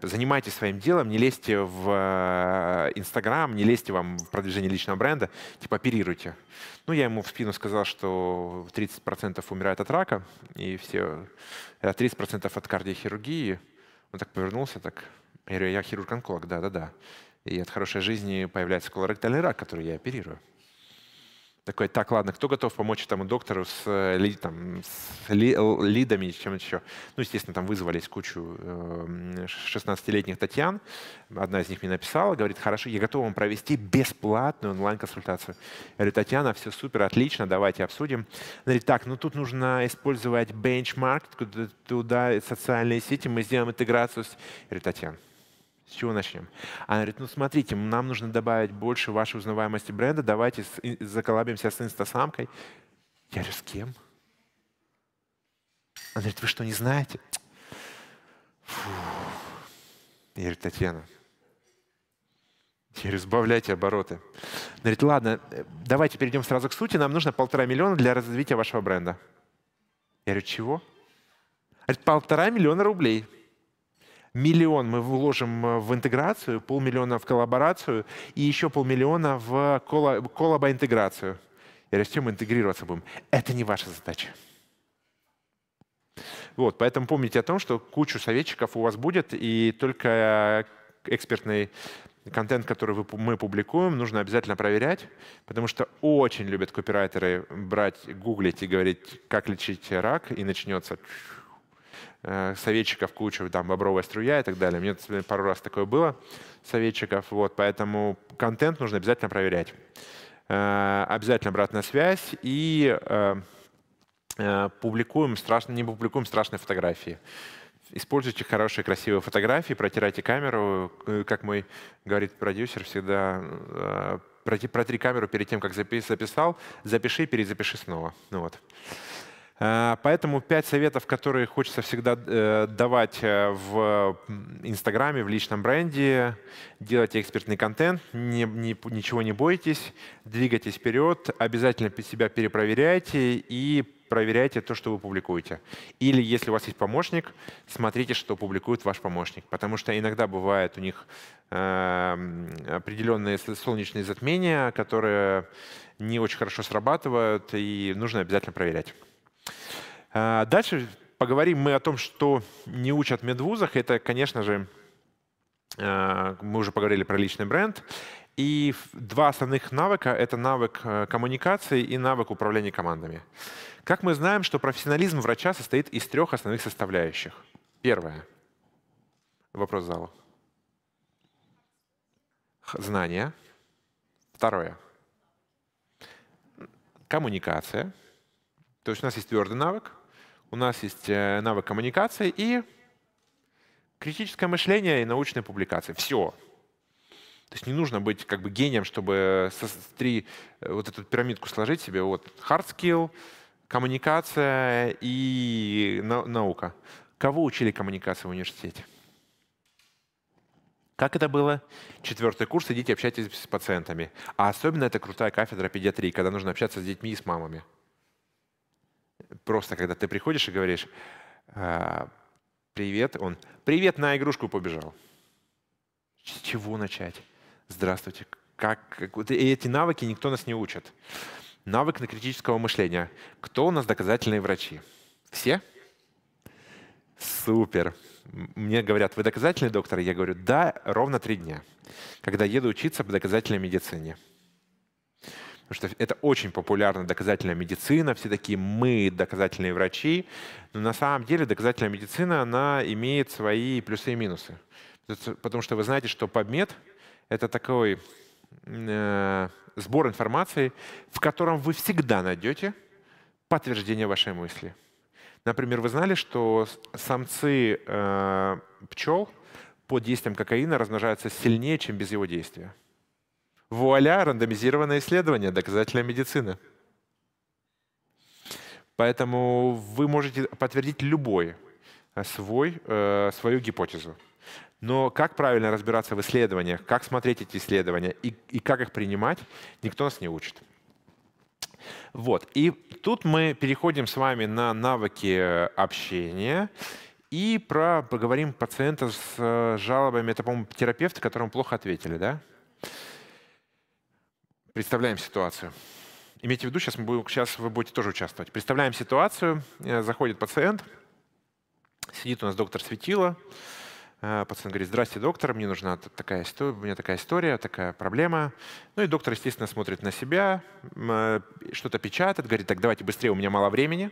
[SPEAKER 2] занимайтесь своим делом, не лезьте в Инстаграм, не лезьте вам в продвижение личного бренда, типа оперируйте. Ну, я ему в спину сказал, что 30% умирает от рака, и все, 30% от кардиохирургии. Он так повернулся, так, я говорю, я хирург-онколог, да-да-да. И от хорошей жизни появляется колоректальный рак, который я оперирую. Такой, так, ладно, кто готов помочь этому доктору с, э, ли, там, с ли, лидами, чем еще? Ну, естественно, там вызвались кучу 16-летних эм, Татьян. Одна из них мне написала, говорит, хорошо, я готова вам провести бесплатную онлайн-консультацию. Я говорю, Татьяна, все супер, отлично, давайте обсудим. Она говорит, так, ну тут нужно использовать бенчмарк, туда социальные сети, мы сделаем интеграцию. Я говорю, Татьяна, с чего начнем? Она говорит, ну смотрите, нам нужно добавить больше вашей узнаваемости бренда, давайте заколабимся с инстасамкой. Я говорю, с кем? Она говорит, вы что, не знаете? Фу. Я говорю, Татьяна, я говорю, сбавляйте обороты. Она говорит, ладно, э, давайте перейдем сразу к сути, нам нужно полтора миллиона для развития вашего бренда. Я говорю, чего? Она говорит, полтора миллиона рублей миллион мы вложим э, в интеграцию, полмиллиона в коллаборацию и еще полмиллиона в коллабо-интеграцию. И растем, интегрироваться будем. Это не ваша задача. Вот, поэтому помните о том, что кучу советчиков у вас будет, и только экспертный контент, который мы публикуем, нужно обязательно проверять, потому что очень любят копирайтеры брать, гуглить и говорить, как лечить рак, и начнется Э, советчиков кучу, там, бобровая струя и так далее. Мне пару раз такое было, советчиков. Вот, поэтому контент нужно обязательно проверять. Э, обязательно обратная связь и э, публикуем страшно, не публикуем страшные фотографии. Используйте хорошие, красивые фотографии, протирайте камеру. Как мой говорит продюсер, всегда протри камеру перед тем, как записал, запиши, перезапиши снова. Ну вот. Э, поэтому пять советов, которые хочется всегда э, давать э, в Инстаграме, в личном бренде. Делайте экспертный контент, не, не, ничего не бойтесь, двигайтесь вперед, обязательно себя перепроверяйте и проверяйте то, что вы публикуете. Или если у вас есть помощник, смотрите, что публикует ваш помощник. Потому что иногда бывают у них э, определенные солнечные затмения, которые не очень хорошо срабатывают, и нужно обязательно проверять. А, дальше поговорим мы о том, что не учат в медвузах. Это, конечно же, а, мы уже поговорили про личный бренд. И два основных навыка — это навык э, коммуникации и навык управления командами. Как мы знаем, что профессионализм врача состоит из трех основных составляющих. Первое. Вопрос зала. Знания. Второе. Коммуникация. То есть у нас есть твердый навык, у нас есть э, навык коммуникации и критическое мышление и научные публикации. Все. То есть не нужно быть как бы гением, чтобы со три, э, вот эту пирамидку сложить себе. Вот hard skill, коммуникация и наука. Кого учили коммуникации в университете? Как это было? Четвертый курс, идите общайтесь с пациентами. А особенно это крутая кафедра педиатрии, когда нужно общаться с детьми и с мамами. Просто когда ты приходишь и говоришь «А, «Привет», он «Привет, на игрушку побежал». С чего начать? Здравствуйте. Как, как, и эти навыки никто нас не учит. Навык на критического мышления. Кто у нас доказательные врачи? Все? Супер. Мне говорят, вы доказательный доктор? Я говорю, да, ровно три дня, когда еду учиться по доказательной медицине. Потому что это очень популярная доказательная медицина, все такие мы доказательные врачи. Но на самом деле доказательная медицина, она имеет свои плюсы и минусы. Потому что вы знаете, что подмет это такой э, сбор информации, в котором вы всегда найдете подтверждение вашей мысли. Например, вы знали, что самцы э, пчел под действием кокаина размножаются сильнее, чем без его действия. Вуаля, рандомизированное исследование, доказательная медицина. Поэтому вы можете подтвердить любой э, свой, э, свою гипотезу. Но как правильно разбираться в исследованиях, как смотреть эти исследования и, и как их принимать, никто нас не учит. Вот. И тут мы переходим с вами на навыки э, общения и про, поговорим пациента с э, жалобами, это, по-моему, терапевта, которому плохо ответили, да? Представляем ситуацию. Имейте в виду, сейчас, мы будем, сейчас вы будете тоже участвовать. Представляем ситуацию. Э, заходит пациент, сидит у нас доктор Светила. Э, пациент говорит, здрасте, доктор, мне нужна такая история, у меня такая история, такая проблема. Ну и доктор, естественно, смотрит на себя, э, что-то печатает, говорит, так давайте быстрее, у меня мало времени.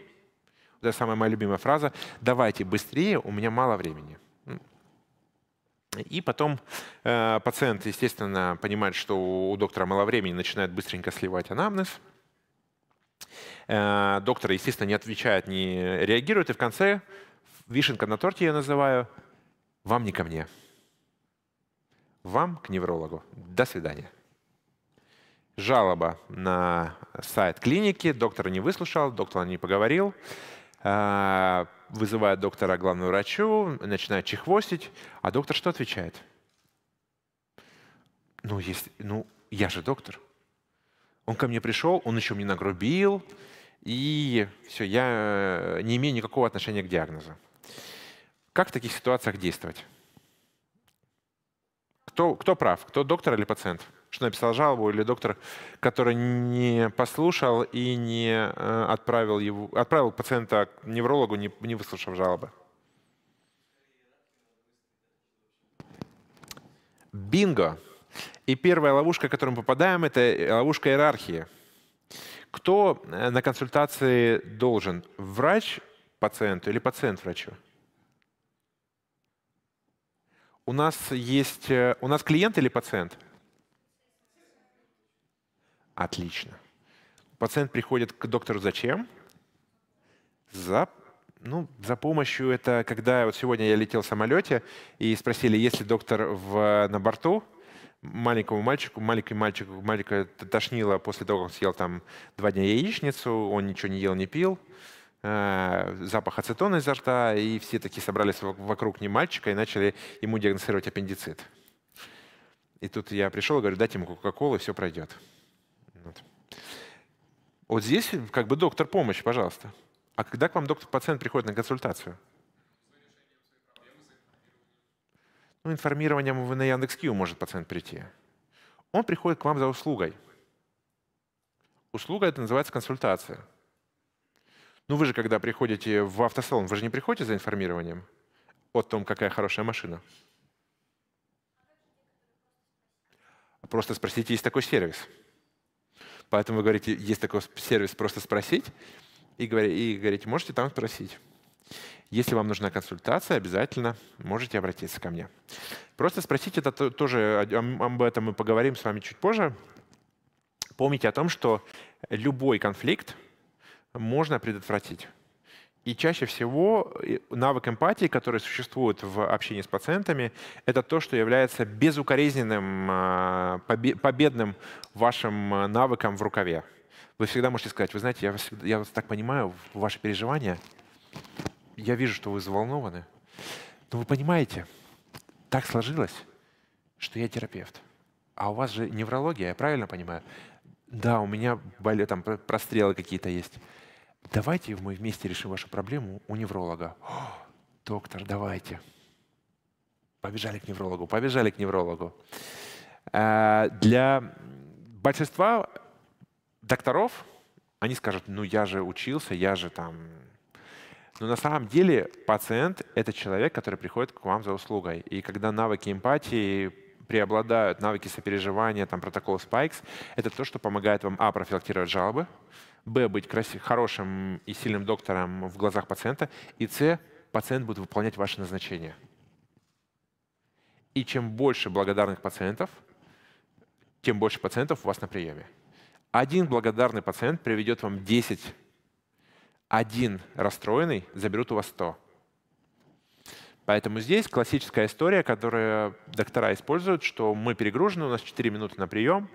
[SPEAKER 2] Это самая моя любимая фраза. Давайте быстрее, у меня мало времени. И потом э, пациент, естественно, понимает, что у, у доктора мало времени, начинает быстренько сливать анамнез. Э, доктор, естественно, не отвечает, не реагирует. И в конце, вишенка на торте я называю, вам не ко мне. Вам к неврологу. До свидания. Жалоба на сайт клиники. Доктора не выслушал, доктора не поговорил. Э, вызывает доктора к главному врачу, начинает чехвостить, а доктор что отвечает? Ну, если, ну, я же доктор. Он ко мне пришел, он еще мне нагрубил, и все, я э, не имею никакого отношения к диагнозу. Как в таких ситуациях действовать? Кто, кто прав, кто доктор или пациент? что написал жалобу, или доктор, который не послушал и не э, отправил, его, отправил пациента к неврологу, не, не выслушав жалобы. Бинго! И первая ловушка, в которую мы попадаем, это ловушка иерархии. Кто э, на консультации должен? Врач пациенту или пациент врачу? У нас есть... Э, у нас клиент или пациент? Пациент. Отлично. Пациент приходит к доктору зачем? За, ну, за помощью. Это когда вот сегодня я летел в самолете и спросили, есть ли доктор в, на борту маленькому мальчику, маленький мальчик, мальчика тошнило после того, как он съел там два дня яичницу, он ничего не ел, не пил, э, запах ацетона изо рта, и все такие собрались вокруг не мальчика и начали ему диагностировать аппендицит. И тут я пришел и говорю, дайте ему кока-колу, и все пройдет. Вот здесь как бы доктор помощь, пожалуйста. А когда к вам доктор, пациент приходит на консультацию? Ну, информированием вы на Яндекс.Кью может пациент прийти. Он приходит к вам за услугой. Услуга это называется консультация. Ну вы же, когда приходите в автосалон, вы же не приходите за информированием о том, какая хорошая машина. Просто спросите, есть такой сервис – Поэтому вы говорите, есть такой сервис «Просто спросить», и, говорите, можете там спросить. Если вам нужна консультация, обязательно можете обратиться ко мне. «Просто спросить» — это тоже, об этом мы поговорим с вами чуть позже. Помните о том, что любой конфликт можно предотвратить. И чаще всего э, навык эмпатии, который существует в общении с пациентами, это то, что является безукоризненным, а, победным вашим а, навыком в рукаве. Вы всегда можете сказать, вы знаете, я вас, я вас так понимаю, ваши переживания, я вижу, что вы взволнованы, но вы понимаете, так сложилось, что я терапевт. А у вас же неврология, я правильно понимаю? Да, у меня боли там прострелы какие-то есть. Давайте мы вместе решим вашу проблему у невролога. О, доктор, давайте. Побежали к неврологу, побежали к неврологу. А, для большинства докторов они скажут, ну я же учился, я же там... Но на самом деле пациент — это человек, который приходит к вам за услугой. И когда навыки эмпатии преобладают, навыки сопереживания, там, протокол Spikes, это то, что помогает вам, а, профилактировать жалобы, Б, быть красив, хорошим и сильным доктором в глазах пациента. И С, пациент будет выполнять ваши назначения. И чем больше благодарных пациентов, тем больше пациентов у вас на приеме. Один благодарный пациент приведет вам 10. Один расстроенный заберут у вас 100. Поэтому здесь классическая история, которую доктора используют, что мы перегружены, у нас 4 минуты на прием,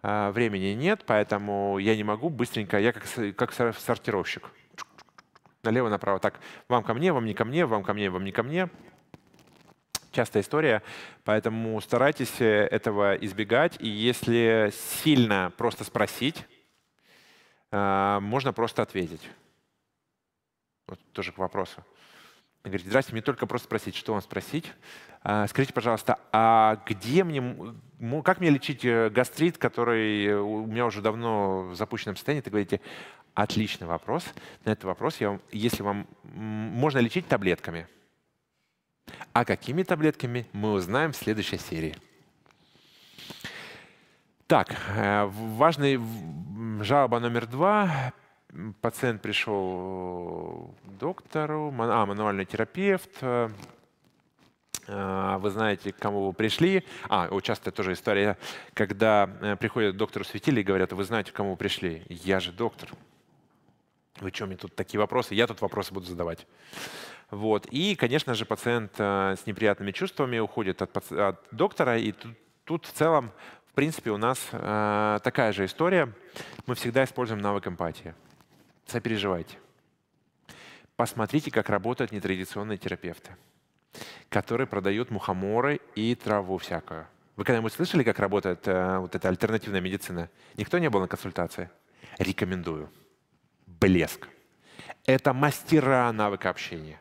[SPEAKER 2] а, времени нет, поэтому я не могу быстренько, я как, как сортировщик. Налево-направо. Так, вам ко мне, вам не ко мне, вам ко мне, вам не ко мне. Частая история, поэтому старайтесь э, этого избегать. И если сильно просто спросить, а, можно просто ответить. Вот тоже к вопросу. Она говорит, здрасте, мне только просто спросить, что вам спросить? А, скажите, пожалуйста, а где мне, как мне лечить э, гастрит, который э, у меня уже давно в запущенном состоянии? Ты говорите, отличный вопрос. На этот вопрос я вам, если вам, можно лечить таблетками. А какими таблетками, мы узнаем в следующей серии. Так, э, важный жалоба номер два пациент пришел к доктору, а, мануальный терапевт, э, э, вы знаете, к кому вы пришли. А, часто тоже история, когда э, приходят к доктору светили и говорят, вы знаете, к кому вы пришли. Я же доктор. Вы что, мне тут такие вопросы? Я тут вопросы буду задавать. Вот. И, конечно же, пациент с неприятными чувствами уходит от, от доктора. И тут, тут в целом, в принципе, у нас такая же история. Мы всегда используем навык эмпатии сопереживайте. Посмотрите, как работают нетрадиционные терапевты, которые продают мухоморы и траву всякую. Вы когда-нибудь слышали, как работает э, вот эта альтернативная медицина? Никто не был на консультации? Рекомендую. Блеск. Это мастера навыка общения.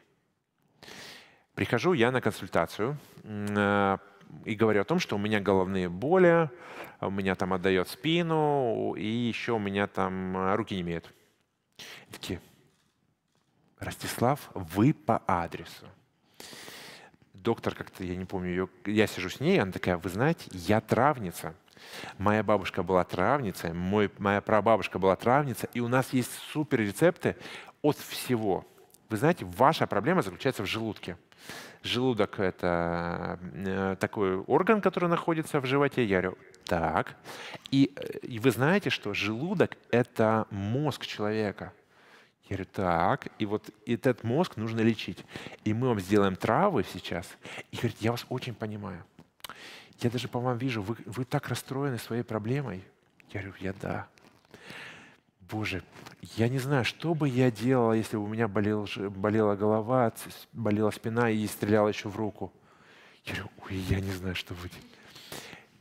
[SPEAKER 2] Прихожу я на консультацию э, и говорю о том, что у меня головные боли, у меня там отдает спину, и еще у меня там э, руки не имеют. И такие, Ростислав, вы по адресу. Доктор как-то, я не помню ее, я сижу с ней, она такая, вы знаете, я травница. Моя бабушка была травницей, мой, моя прабабушка была травницей, и у нас есть супер рецепты от всего. Вы знаете, ваша проблема заключается в желудке. Желудок — это э, такой орган, который находится в животе. Я говорю, так. И, э, и вы знаете, что желудок — это мозг человека. Я говорю, так, и вот этот мозг нужно лечить. И мы вам сделаем травы сейчас. И говорит, я вас очень понимаю. Я даже по вам вижу, вы, вы так расстроены своей проблемой. Я говорю, я да. Боже, я не знаю, что бы я делала, если бы у меня болел, болела голова, болела спина и стреляла еще в руку. Я говорю, ой, я не знаю, что будет.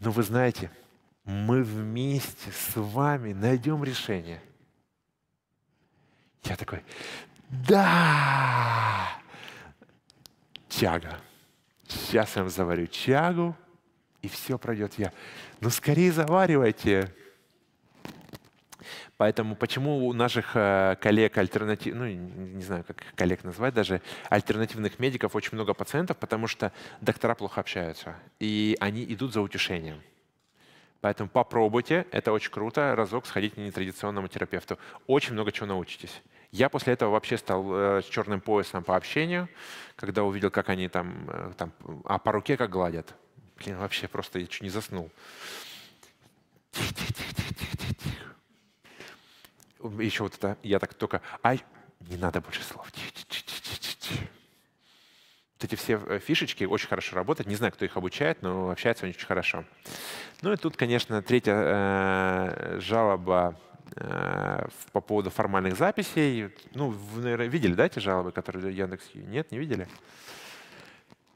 [SPEAKER 2] Но вы знаете, мы вместе с вами найдем решение. Я такой, да, тяга. Сейчас я вам заварю тягу, и все пройдет. Я, Но «Ну, скорее заваривайте. Поэтому почему у наших э, коллег альтернатив, ну не знаю, как коллег назвать даже, альтернативных медиков очень много пациентов, потому что доктора плохо общаются, и они идут за утешением. Поэтому попробуйте, это очень круто, разок сходить к нетрадиционному терапевту. Очень много чего научитесь. Я после этого вообще стал э, с черным поясом по общению, когда увидел, как они там, э, там а по руке как гладят. Блин, вообще просто я чуть не заснул. Тихо, тихо, тихо, тихо, тихо еще вот это, я так только, ай, не надо больше слов. Вот эти все э, фишечки очень хорошо работают. Не знаю, кто их обучает, но общаются они очень хорошо. Ну и тут, конечно, третья э, жалоба э, по поводу формальных записей. Ну, вы, наверное, видели, да, эти жалобы, которые Яндекс? Нет, не видели?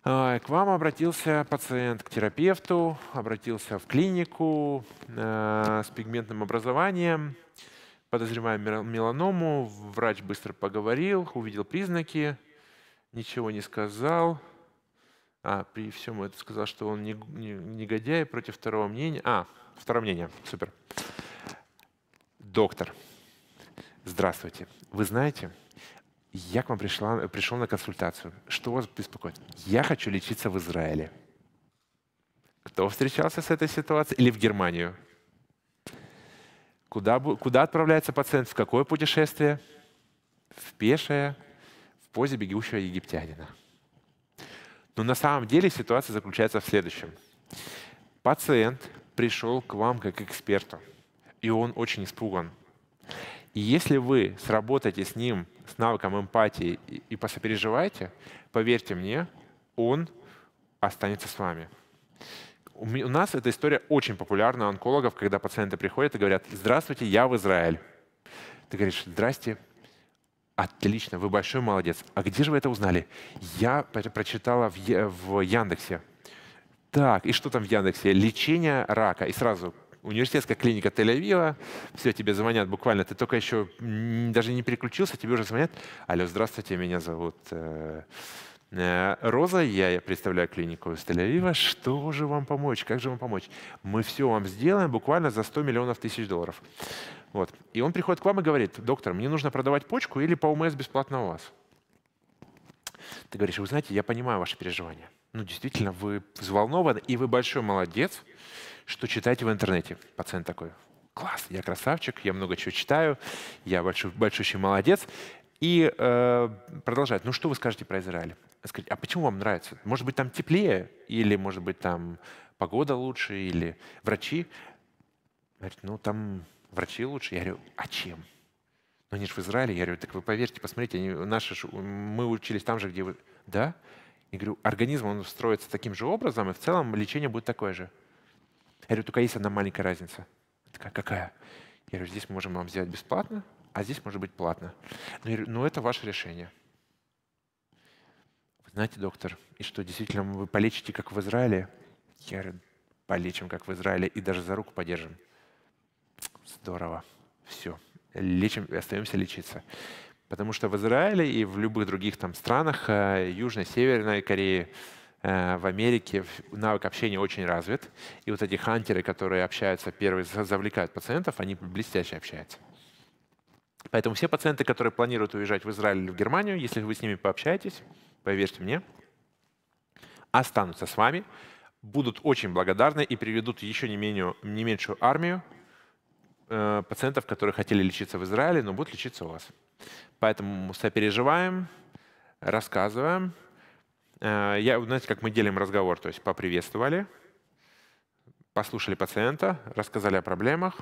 [SPEAKER 2] К вам обратился пациент к терапевту, обратился в клинику с пигментным образованием подозреваем меланому, врач быстро поговорил, увидел признаки, ничего не сказал. А, при всем это сказал, что он негодяй против второго мнения. А, второе мнение, супер. Доктор, здравствуйте. Вы знаете, я к вам пришла, пришел на консультацию. Что вас беспокоит? Я хочу лечиться в Израиле. Кто встречался с этой ситуацией? Или в Германию? Куда, куда отправляется пациент? В какое путешествие? В пешее, в позе бегущего египтянина. Но на самом деле ситуация заключается в следующем. Пациент пришел к вам как эксперту, и он очень испуган. И если вы сработаете с ним, с навыком эмпатии и посопереживаете, поверьте мне, он останется с вами. У нас эта история очень популярна у онкологов, когда пациенты приходят и говорят, здравствуйте, я в Израиль. Ты говоришь, здрасте, отлично, вы большой молодец. А где же вы это узнали? Я прочитала в, в Яндексе. Так, и что там в Яндексе? Лечение рака. И сразу университетская клиника Тель-Авива, все, тебе звонят буквально, ты только еще даже не переключился, тебе уже звонят, алло, здравствуйте, меня зовут э, Э, Роза, я представляю клинику из Тель-Авива. Что же вам помочь? Как же вам помочь? Мы все вам сделаем буквально за 100 миллионов тысяч долларов. Вот. И он приходит к вам и говорит, доктор, мне нужно продавать почку или по ОМС бесплатно у вас. Ты говоришь, вы знаете, я понимаю ваши переживания. Ну, действительно, вы взволнованы, и вы большой молодец, что читаете в интернете. Пациент такой, класс, я красавчик, я много чего читаю, я большой, большущий молодец. И э, продолжает, ну что вы скажете про Израиль? сказать, а почему вам нравится? Может быть, там теплее, или, может быть, там погода лучше, или врачи. Говорит, ну, там врачи лучше. Я говорю, а чем? Ну они же в Израиле. Я говорю, так вы поверьте, посмотрите, они, наши, мы учились там же, где вы... Да? Я говорю, организм, он строится таким же образом, и в целом лечение будет такое же. Я говорю, только а есть одна маленькая разница. такая, какая? Я говорю, здесь мы можем вам сделать бесплатно, а здесь может быть платно. Но, ну, ну, это ваше решение знаете, доктор, и что действительно вы полечите, как в Израиле? Я говорю, полечим, как в Израиле, и даже за руку подержим. Здорово. Все. Лечим, и остаемся лечиться. Потому что в Израиле и в любых других там странах, э, Южной, Северной Кореи, э, в Америке навык общения очень развит. И вот эти хантеры, которые общаются первые, завлекают пациентов, они блестяще общаются. Поэтому все пациенты, которые планируют уезжать в Израиль или в Германию, если вы с ними пообщаетесь, поверьте мне, останутся с вами, будут очень благодарны и приведут еще не, менее, не меньшую армию э, пациентов, которые хотели лечиться в Израиле, но будут лечиться у вас. Поэтому сопереживаем, рассказываем. Э, я, знаете, как мы делим разговор, то есть поприветствовали, послушали пациента, рассказали о проблемах,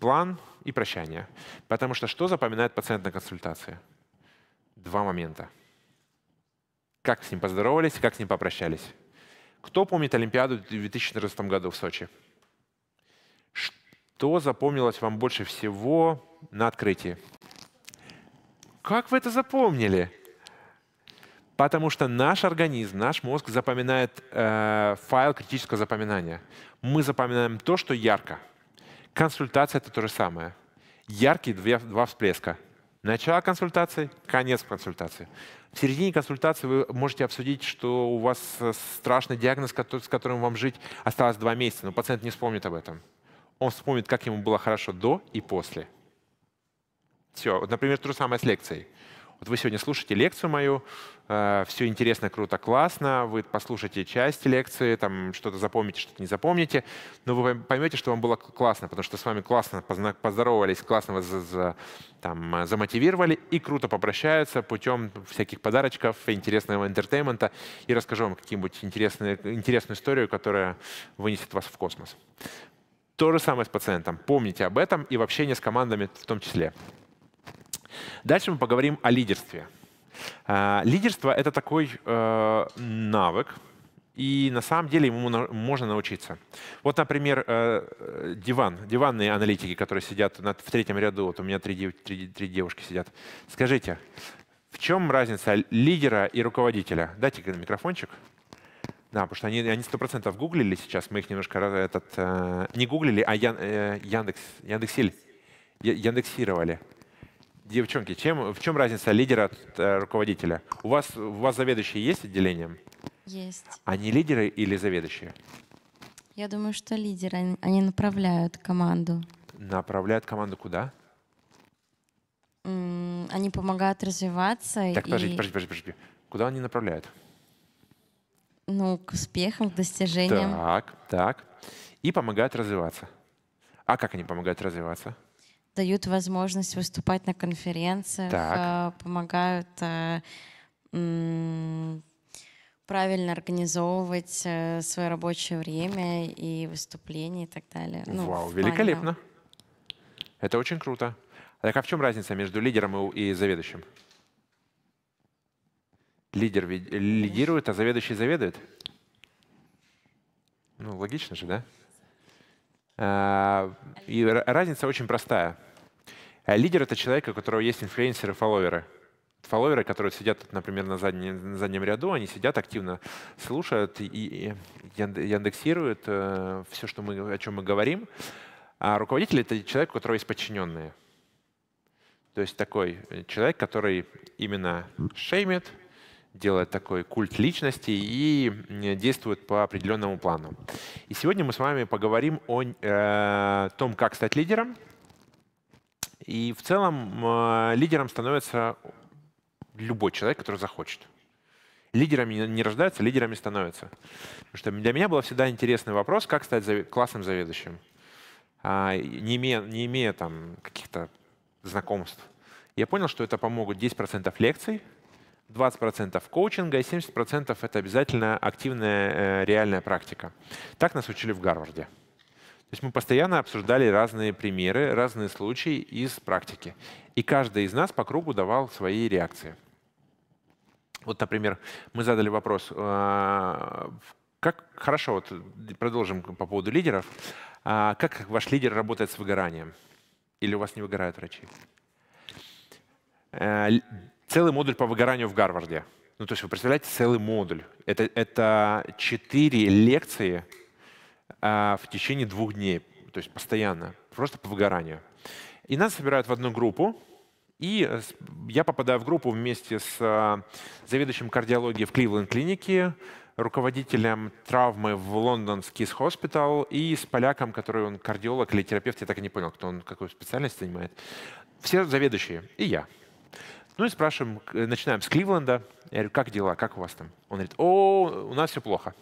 [SPEAKER 2] план и прощание. Потому что что запоминает пациент на консультации? Два момента. Как с ним поздоровались, как с ним попрощались. Кто помнит Олимпиаду в 2014 году в Сочи? Что запомнилось вам больше всего на открытии? Как вы это запомнили? Потому что наш организм, наш мозг запоминает э, файл критического запоминания. Мы запоминаем то, что ярко – Консультация – это то же самое. Яркие две, два всплеска. Начало консультации, конец консультации. В середине консультации вы можете обсудить, что у вас э, страшный диагноз, с которым вам жить осталось два месяца, но пациент не вспомнит об этом. Он вспомнит, как ему было хорошо до и после. Все. Вот, например, то же самое с лекцией. Вот вы сегодня слушаете лекцию мою, э, все интересно, круто, классно, вы послушаете часть лекции, там что-то запомните, что-то не запомните, но вы поймете, что вам было классно, потому что с вами классно поздоровались, классно вас за, за, там, э, замотивировали и круто попрощаются путем всяких подарочков, интересного интертеймента и расскажу вам какую-нибудь интересную, интересную историю, которая вынесет вас в космос. То же самое с пациентом. Помните об этом и в общении с командами в том числе. Дальше мы поговорим о лидерстве. А, лидерство — это такой э, навык, и на самом деле ему можно научиться. Вот, например, э, диван, диванные аналитики, которые сидят в третьем ряду, вот у меня три, три, три девушки сидят. Скажите, в чем разница лидера и руководителя? Дайте микрофончик. Да, потому что они, сто процентов гуглили сейчас, мы их немножко этот, э, не гуглили, а Ян, Яндекс, Яндексиль, яндексировали. Девчонки, чем, в чем разница лидера от э, руководителя? У вас, у вас заведующие есть отделением? Есть. Они лидеры или заведующие?
[SPEAKER 4] Я думаю, что лидеры. Они направляют команду.
[SPEAKER 2] Направляют команду куда?
[SPEAKER 4] Они помогают развиваться Так, подождите, и подождите,
[SPEAKER 2] подождите, подождите. Куда они направляют?
[SPEAKER 4] ну, к успехам, к достижениям.
[SPEAKER 2] Так, так. И помогают развиваться. А как они помогают развиваться?
[SPEAKER 4] дают возможность выступать на конференциях, так. Э, помогают э, правильно организовывать э, свое рабочее время и выступления и так далее. Ну, Вау, великолепно.
[SPEAKER 2] Это очень круто. Так а в чем разница между лидером и заведующим? Лидер лидирует, а заведующий заведует? Ну, логично же, да? А, и разница очень простая. А лидер — это человек, у которого есть инфлюенсеры, фолловеры. Фолловеры, которые сидят, например, на заднем, на заднем ряду, они сидят активно, слушают и яндексируют э, все, что мы, о чем мы говорим. А руководитель — это человек, у которого есть подчиненные. То есть такой э, человек, который именно шеймит, делает такой культ личности и действует по определенному плану. И сегодня мы с вами поговорим о э, том, как стать лидером. И в целом э, лидером становится любой человек, который захочет. Лидерами не рождаются, лидерами становятся. Потому что для меня был всегда интересный вопрос, как стать заве классным заведующим, а, не имея, не имея там каких-то знакомств. Я понял, что это помогут 10% лекций — 20% коучинга и 70% это обязательно активная э, реальная практика. Так нас учили в Гарварде. То есть мы постоянно обсуждали разные примеры, разные случаи из практики. И каждый из нас по кругу давал свои реакции. Вот, например, мы задали вопрос, э, как хорошо, вот продолжим по поводу лидеров. А как ваш лидер работает с выгоранием? Или у вас не выгорают врачи? Э, целый модуль по выгоранию в Гарварде. Ну, то есть вы представляете, целый модуль. Это, это четыре лекции а, в течение двух дней, то есть постоянно, просто по выгоранию. И нас собирают в одну группу, и э, я попадаю в группу вместе с э, заведующим кардиологией в Кливленд-клинике, руководителем травмы в лондонский хоспитал и с поляком, который он кардиолог или терапевт, я так и не понял, кто он, какую специальность занимает. Все заведующие, и я. Ну и спрашиваем, э, начинаем с Кливленда. Я говорю, как дела, как у вас там? Он говорит, о, у нас все плохо.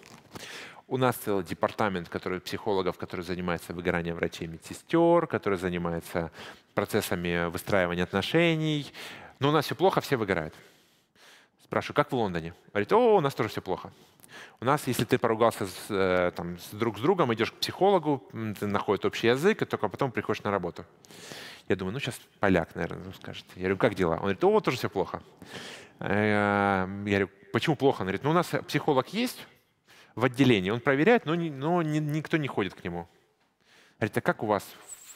[SPEAKER 2] У нас целый департамент который, психологов, который занимается выгоранием врачей и медсестер, который занимается процессами выстраивания отношений. Но ну, у нас все плохо, все выгорают. Спрашиваю, как в Лондоне? Говорит, о, у нас тоже все плохо. У нас, если ты поругался с, э, там, с друг с другом, идешь к психологу, ты находишь общий язык, и только потом приходишь на работу. Я думаю, ну сейчас поляк, наверное, ну, скажет. Я говорю, как дела? Он говорит, о, тоже все плохо. Э, я говорю, почему плохо? Он говорит, ну у нас психолог есть в отделении, он проверяет, но, но никто не ходит к нему. Говорит, а как у вас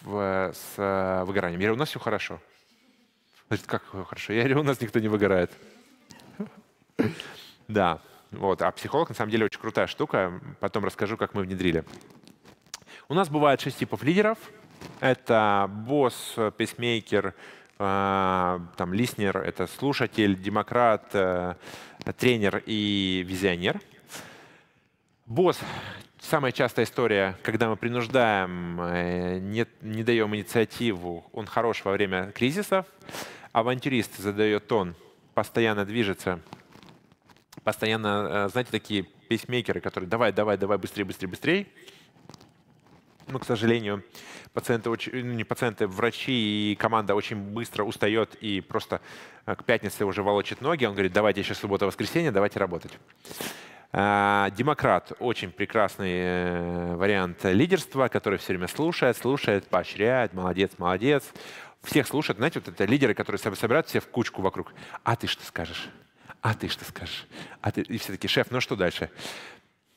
[SPEAKER 2] в, с э, выгоранием? Я говорю, у нас все хорошо. Он говорит, как хорошо? Я говорю, у нас никто не выгорает. Да. Вот. А психолог, на самом деле, очень крутая штука. Потом расскажу, как мы внедрили. У нас бывает шесть типов лидеров. Это босс, пейсмейкер, а, там, лиснер — это слушатель, демократ, э, тренер и визионер. Босс — самая частая история, когда мы принуждаем, э, не, не даем инициативу, он хорош во время кризисов. Авантюрист задает тон, постоянно движется — постоянно, э, знаете, такие пейсмейкеры, которые давай, давай, давай, быстрее, быстрее, быстрее. Но, ну, к сожалению, пациенты, очень, ну, не пациенты, врачи и команда очень быстро устает и просто э, к пятнице уже волочит ноги. Он говорит, давайте еще суббота-воскресенье, давайте работать. А, Демократ — очень прекрасный э, вариант лидерства, который все время слушает, слушает, поощряет, молодец, молодец. Всех слушает, знаете, вот это лидеры, которые собирают все в кучку вокруг. А ты что скажешь? А ты что скажешь? А ты... И все таки шеф, ну что дальше?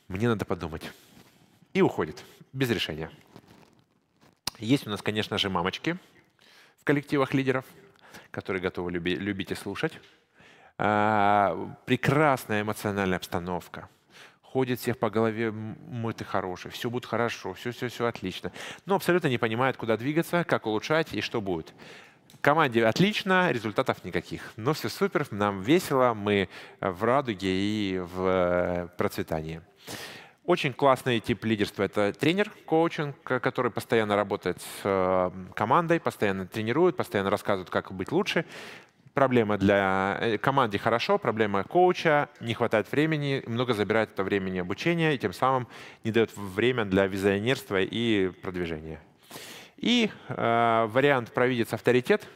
[SPEAKER 2] Мне надо подумать. И уходит, без решения. Есть у нас, конечно же, мамочки в коллективах лидеров, которые готовы люби, любить и слушать. А, прекрасная эмоциональная обстановка. Ходит всех по голове, мы ты хороший, все будет хорошо, все-все-все отлично. Но абсолютно не понимает, куда двигаться, как улучшать и что будет. Команде отлично, результатов никаких. Но ну все супер, нам весело, мы э, в радуге и в э, процветании. Очень классный тип лидерства — это тренер, коучинг, э, который постоянно работает с командой, постоянно тренирует, постоянно рассказывает, как быть лучше. Проблема для команды хорошо, проблема коуча — не хватает времени, много забирает это времени обучения и тем самым не дает время для визионерства и продвижения. И э, вариант «Провидец авторитет»,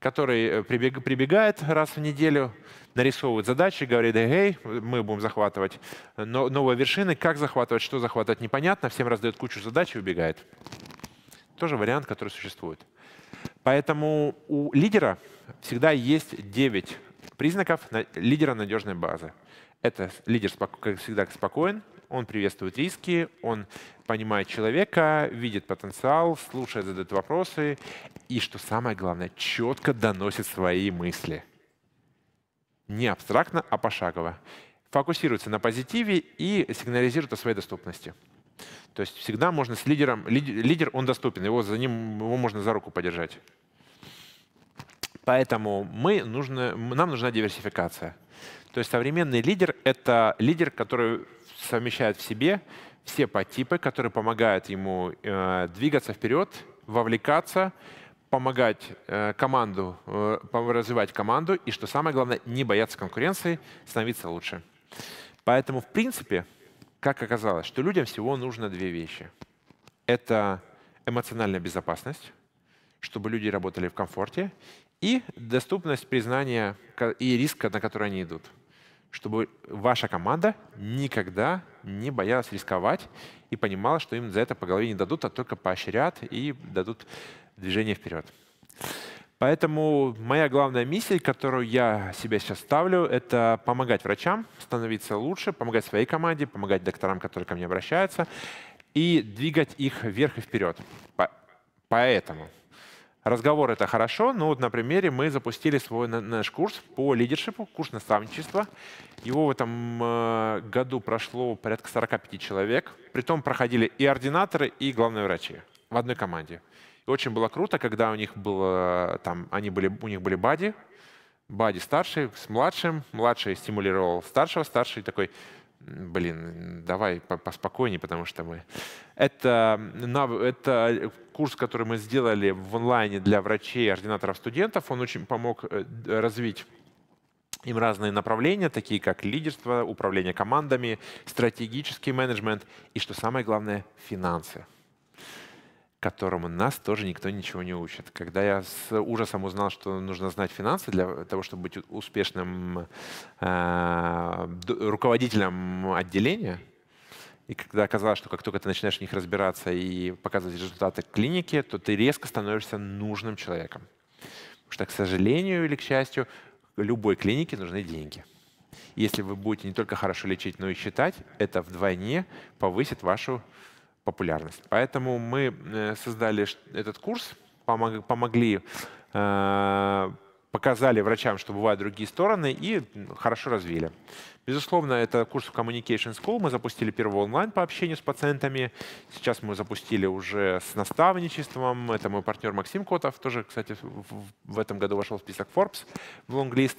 [SPEAKER 2] который э, прибегает раз в неделю, нарисовывает задачи, говорит, эй, мы будем захватывать э, но, новые вершины, как захватывать, что захватывать, непонятно, всем раздает кучу задач и убегает. Тоже вариант, который существует. Поэтому у лидера всегда есть 9 признаков лидера надежной базы. Это лидер, как всегда, спокоен, он приветствует риски, он понимает человека, видит потенциал, слушает, задает вопросы и, что самое главное, четко доносит свои мысли. Не абстрактно, а пошагово. Фокусируется на позитиве и сигнализирует о своей доступности. То есть всегда можно с лидером, лидер, он доступен, его, за ним, его можно за руку подержать. Поэтому мы нужно, нам нужна диверсификация. То есть современный лидер — это лидер, который совмещает в себе все подтипы, которые помогают ему э, двигаться вперед, вовлекаться, помогать э, команду, э, развивать команду и, что самое главное, не бояться конкуренции, становиться лучше. Поэтому, в принципе, как оказалось, что людям всего нужно две вещи. Это эмоциональная безопасность, чтобы люди работали в комфорте, и доступность признания и риска, на который они идут чтобы ваша команда никогда не боялась рисковать и понимала, что им за это по голове не дадут, а только поощрят и дадут движение вперед. Поэтому моя главная миссия, которую я себе сейчас ставлю, это помогать врачам становиться лучше, помогать своей команде, помогать докторам, которые ко мне обращаются, и двигать их вверх и вперед. Поэтому Разговор — это хорошо, но вот на примере мы запустили свой наш курс по лидершипу, курс наставничества. Его в этом э, году прошло порядка 45 человек. Притом проходили и ординаторы, и главные врачи в одной команде. И очень было круто, когда у них было, там, они были, у них были бади, бади старший с младшим, младший стимулировал старшего, старший такой блин, давай поспокойнее, потому что мы... Это, это курс, который мы сделали в онлайне для врачей, и ординаторов студентов. Он очень помог э, развить им разные направления, такие как лидерство, управление командами, стратегический менеджмент и, что самое главное, финансы которому нас тоже никто ничего не учит. Когда я с ужасом узнал, что нужно знать финансы для того, чтобы быть успешным э, руководителем отделения, и когда оказалось, что как только ты начинаешь в них разбираться и показывать результаты клиники, то ты резко становишься нужным человеком. Потому что, к сожалению или к счастью, любой клинике нужны деньги. Если вы будете не только хорошо лечить, но и считать, это вдвойне повысит вашу популярность. Поэтому мы э, создали этот курс, помогли, э, показали врачам, что бывают другие стороны, и хорошо развили. Безусловно, это курс в Communication School. Мы запустили первый онлайн по общению с пациентами. Сейчас мы запустили уже с наставничеством. Это мой партнер Максим Котов, тоже, кстати, в этом году вошел в список Forbes, в лонглист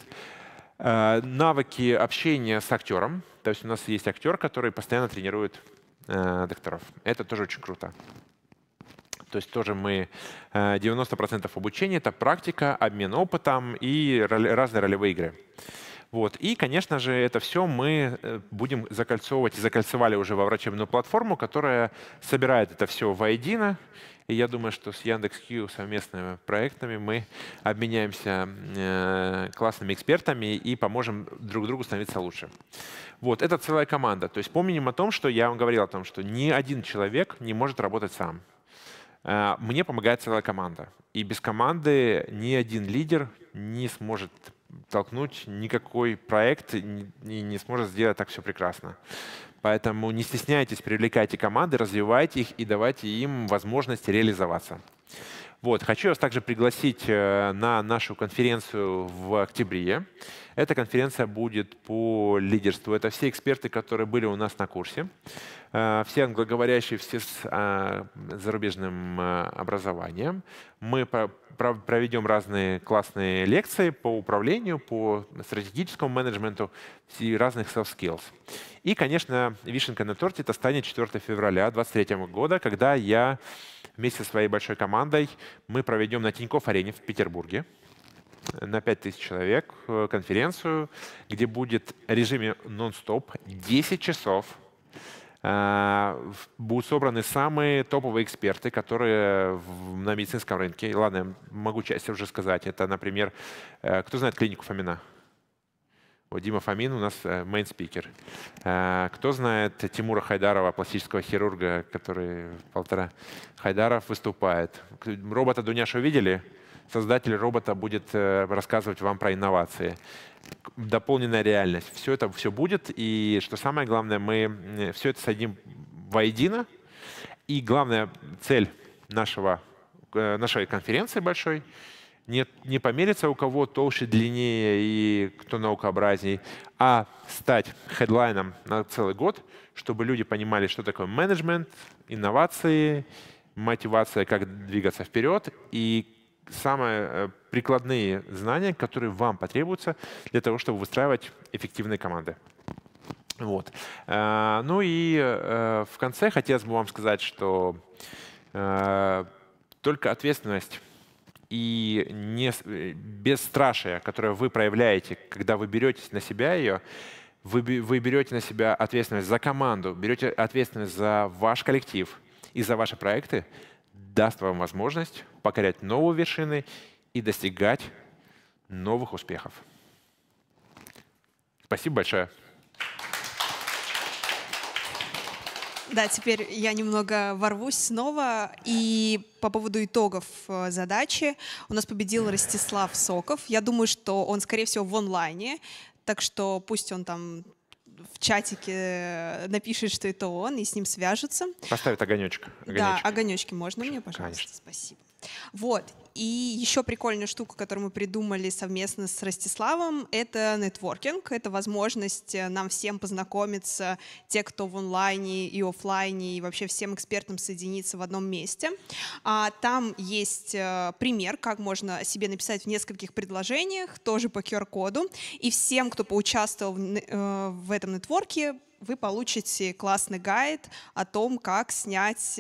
[SPEAKER 2] э, навыки общения с актером. То есть у нас есть актер, который постоянно тренирует Э, докторов. Это тоже очень круто. То есть тоже мы 90% э, обучения — это практика, обмен опытом и разные ролевые игры. Вот. И, конечно же, это все мы э, будем закольцовывать и закольцевали уже во врачебную платформу, которая собирает это все воедино и я думаю, что с Яндекс.Кью совместными проектами мы обменяемся э, классными экспертами и поможем друг другу становиться лучше. Вот, это целая команда. То есть помним о том, что я вам говорил о том, что ни один человек не может работать сам. Э, мне помогает целая команда. И без команды ни один лидер не сможет толкнуть никакой проект и не сможет сделать так все прекрасно. Поэтому не стесняйтесь, привлекайте команды, развивайте их и давайте им возможность реализоваться. Вот. Хочу вас также пригласить э, на нашу конференцию в октябре. Эта конференция будет по лидерству. Это все эксперты, которые были у нас на курсе, э, все англоговорящие, все с а, зарубежным а, образованием. Мы проведем разные классные лекции по управлению, по стратегическому менеджменту и разных soft skills. И, конечно, вишенка на торте это станет 4 февраля 2023 года, когда я вместе со своей большой командой мы проведем на Тинькофф-арене в Петербурге на 5000 человек э, конференцию, где будет в режиме нон-стоп 10 часов. Э, будут собраны самые топовые эксперты, которые на медицинском рынке. Ладно, могу часть уже сказать. Это, например, э, кто знает клинику Фомина? Вот Дима Фомин у нас main speaker. Кто знает Тимура Хайдарова, пластического хирурга, который полтора Хайдаров выступает? Робота Дуняша видели? создатель робота будет э, рассказывать вам про инновации дополненная реальность. Все это все будет. И что самое главное, мы э, все это соединим воедино. И главная цель нашего, э, нашей конференции большой не, не помериться у кого толще, длиннее и кто наукообразней, а стать хедлайном на целый год, чтобы люди понимали, что такое менеджмент, инновации, мотивация, как двигаться вперед и самые э, прикладные знания, которые вам потребуются для того, чтобы выстраивать эффективные команды. Вот. Э, ну и э, в конце хотелось бы вам сказать, что только ответственность и не, бесстрашие, которое вы проявляете, когда вы беретесь на себя ее, вы, вы берете на себя ответственность за команду, берете ответственность за ваш коллектив и за ваши проекты, даст вам возможность покорять новые вершины и достигать новых успехов. Спасибо большое.
[SPEAKER 1] Да, теперь я немного ворвусь снова. И по поводу итогов э, задачи у нас победил Ростислав Соков. Я думаю, что он, скорее всего, в онлайне. Так что пусть он там в чатике э, напишет, что это он, и с ним свяжутся.
[SPEAKER 2] Поставит огонечек. огонечек. Да,
[SPEAKER 1] огонечки можно мне, пожалуйста, Конечно. спасибо. Вот, и еще прикольная штука, которую мы придумали совместно с Ростиславом, это нетворкинг. Это возможность э, нам всем познакомиться, те, кто в онлайне и офлайне, и вообще всем экспертам соединиться в одном месте. А Там есть э, пример, как можно о себе написать в нескольких предложениях, тоже по QR-коду. И всем, кто поучаствовал э, в этом нетворке, вы получите классный гайд о том, как снять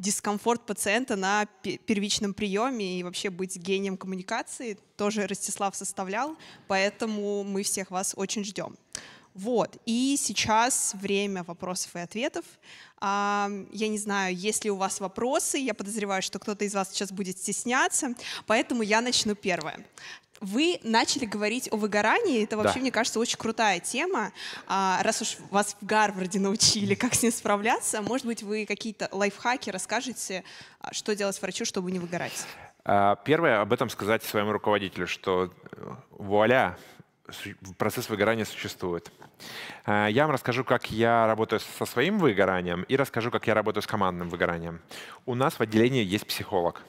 [SPEAKER 1] дискомфорт пациента на первичном приеме и вообще быть гением коммуникации тоже Ростислав составлял, поэтому мы всех вас очень ждем. Вот, и сейчас время вопросов и ответов. А, я не знаю, есть ли у вас вопросы, я подозреваю, что кто-то из вас сейчас будет стесняться, поэтому я начну первое. Вы начали говорить о выгорании, это вообще, да. мне кажется, очень крутая тема. А, раз уж вас в Гарварде научили, как с ним справляться, может быть, вы какие-то лайфхаки расскажете, а, что делать врачу, чтобы не выгорать?
[SPEAKER 2] А, первое, об этом сказать своему руководителю, что э, вуаля, процесс выгорания существует. А, я вам расскажу, как я работаю со своим выгоранием и расскажу, как я работаю с командным выгоранием. У нас в отделении есть психолог,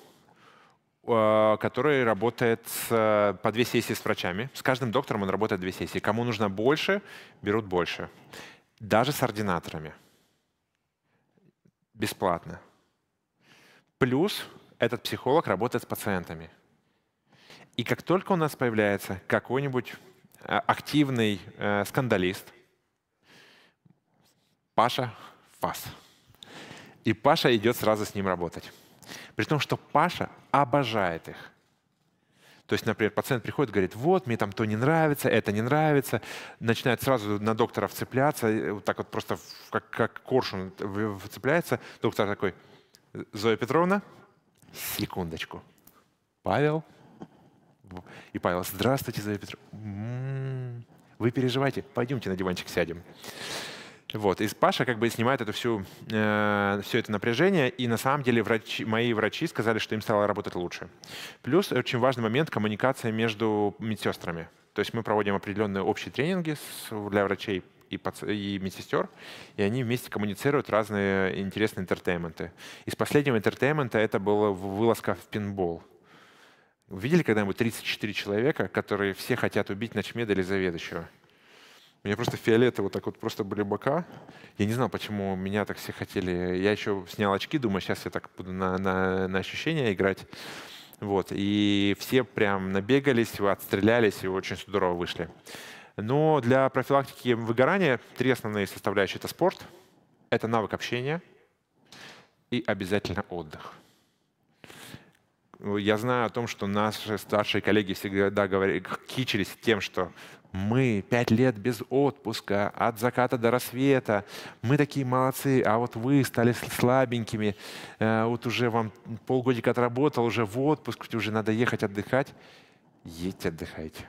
[SPEAKER 2] э, который работает э, по две сессии с врачами. С каждым доктором он работает две сессии. Кому нужно больше, берут больше. Даже с ординаторами. Бесплатно. Плюс этот психолог работает с пациентами. И как только у нас появляется какой-нибудь э, активный э, скандалист, Паша фас. И Паша идет сразу с ним работать. При том, что Паша обожает их. То есть, например, пациент приходит говорит, вот, мне там то не нравится, это не нравится, начинает сразу на доктора вцепляться, вот так вот просто как, как коршун вцепляется. Доктор такой, Зоя Петровна, Секундочку. Павел? И Павел, здравствуйте, Зоя Петровна. М-м. Вы переживаете? Пойдемте на диванчик сядем. Вот. И Паша как бы снимает эту всю, э, все это напряжение, и на самом деле врачи, мои врачи сказали, что им стало работать лучше. Плюс очень важный момент — коммуникация между медсестрами. То есть мы проводим определенные общие тренинги для врачей и, паци- и медсестер, и они вместе коммуницируют разные интересные интертейменты. Из последнего интертеймента это была вылазка в пинбол. Видели когда-нибудь 34 человека, которые все хотят убить ночмеда или заведующего? У меня просто фиолеты вот так вот просто были бока. Я не знал, почему меня так все хотели. Я еще снял очки, думаю, сейчас я так буду на, на, на ощущения играть. Вот. И все прям набегались, отстрелялись и очень здорово вышли. Но для профилактики выгорания три основные составляющие — это спорт, это навык общения и обязательно отдых. Я знаю о том, что наши старшие коллеги всегда говорили, кичились тем, что мы пять лет без отпуска, от заката до рассвета, мы такие молодцы, а вот вы стали слабенькими, э, вот уже вам полгодика отработал, уже в отпуск, уже надо ехать отдыхать. Едьте отдыхайте.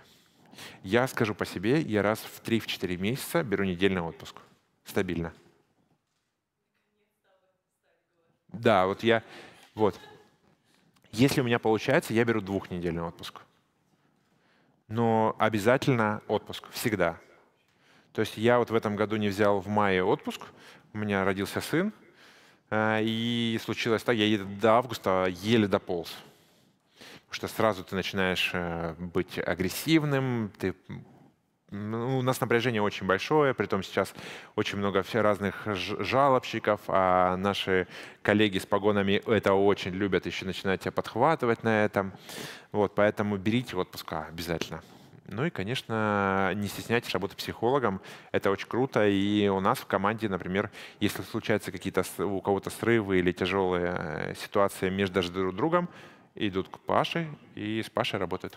[SPEAKER 2] Я скажу по себе, я раз в 3-4 месяца беру недельный отпуск. Стабильно. Да, вот я... Вот. Если у меня получается, я беру двухнедельный отпуск. Но обязательно отпуск. Всегда. То есть я вот в этом году не взял в мае отпуск. У меня родился сын. Э, и случилось так, я до августа еле дополз что сразу ты начинаешь э, быть агрессивным, ты ну, у нас напряжение очень большое, при притом сейчас очень много разных жалобщиков, а наши коллеги с погонами это очень любят, еще начинают тебя подхватывать на этом. Вот, поэтому берите отпуска обязательно. Ну и, конечно, не стесняйтесь работы психологом. Это очень круто. И у нас в команде, например, если случаются какие-то у кого-то срывы или тяжелые э, ситуации между друг другом, идут к Паше и с Пашей работают.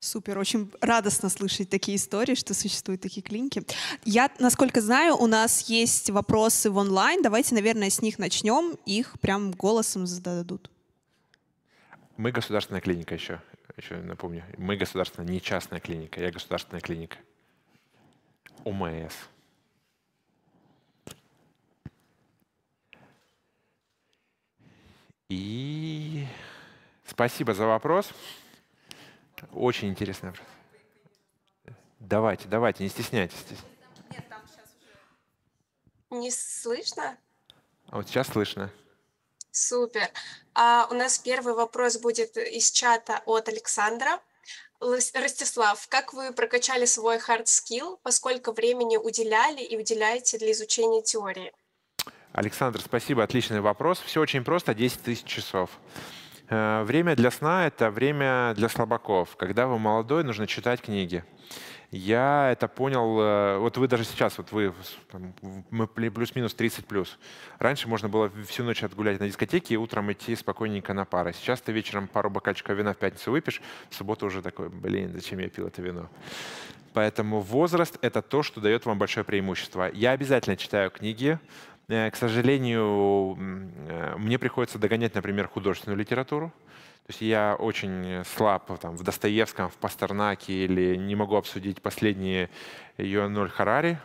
[SPEAKER 1] Супер, очень радостно слышать такие истории, что существуют такие клиники. Я, насколько знаю, у нас есть вопросы в онлайн. Давайте, наверное, с них начнем. Их прям голосом зададут.
[SPEAKER 2] Мы государственная клиника еще, еще напомню. Мы государственная, не частная клиника. Я государственная клиника. ОМС. И спасибо за вопрос. Очень интересный вопрос. Давайте, давайте, не стесняйтесь. Нет, там сейчас
[SPEAKER 5] уже... Не слышно?
[SPEAKER 2] А вот сейчас слышно.
[SPEAKER 5] Супер. А у нас первый вопрос будет из чата от Александра. Ростислав, как вы прокачали свой hard skill, поскольку времени уделяли и уделяете для изучения теории?
[SPEAKER 2] Александр, спасибо, отличный вопрос. Все очень просто, 10 тысяч часов. Э, время для сна — это время для слабаков. Когда вы молодой, нужно читать книги. Я это понял, э, вот вы даже сейчас, вот вы, мы плюс-минус 30 плюс. Раньше можно было всю ночь отгулять на дискотеке и утром идти спокойненько на пары. Сейчас ты вечером пару бокальчиков вина в пятницу выпьешь, в субботу уже такой, блин, зачем я пил это вино? Поэтому возраст — это то, что дает вам большое преимущество. Я обязательно читаю книги, Э, к сожалению, э, мне приходится догонять, например, художественную литературу. То есть я очень слаб там, в Достоевском, в Пастернаке или не могу обсудить последние Юаноль Харари.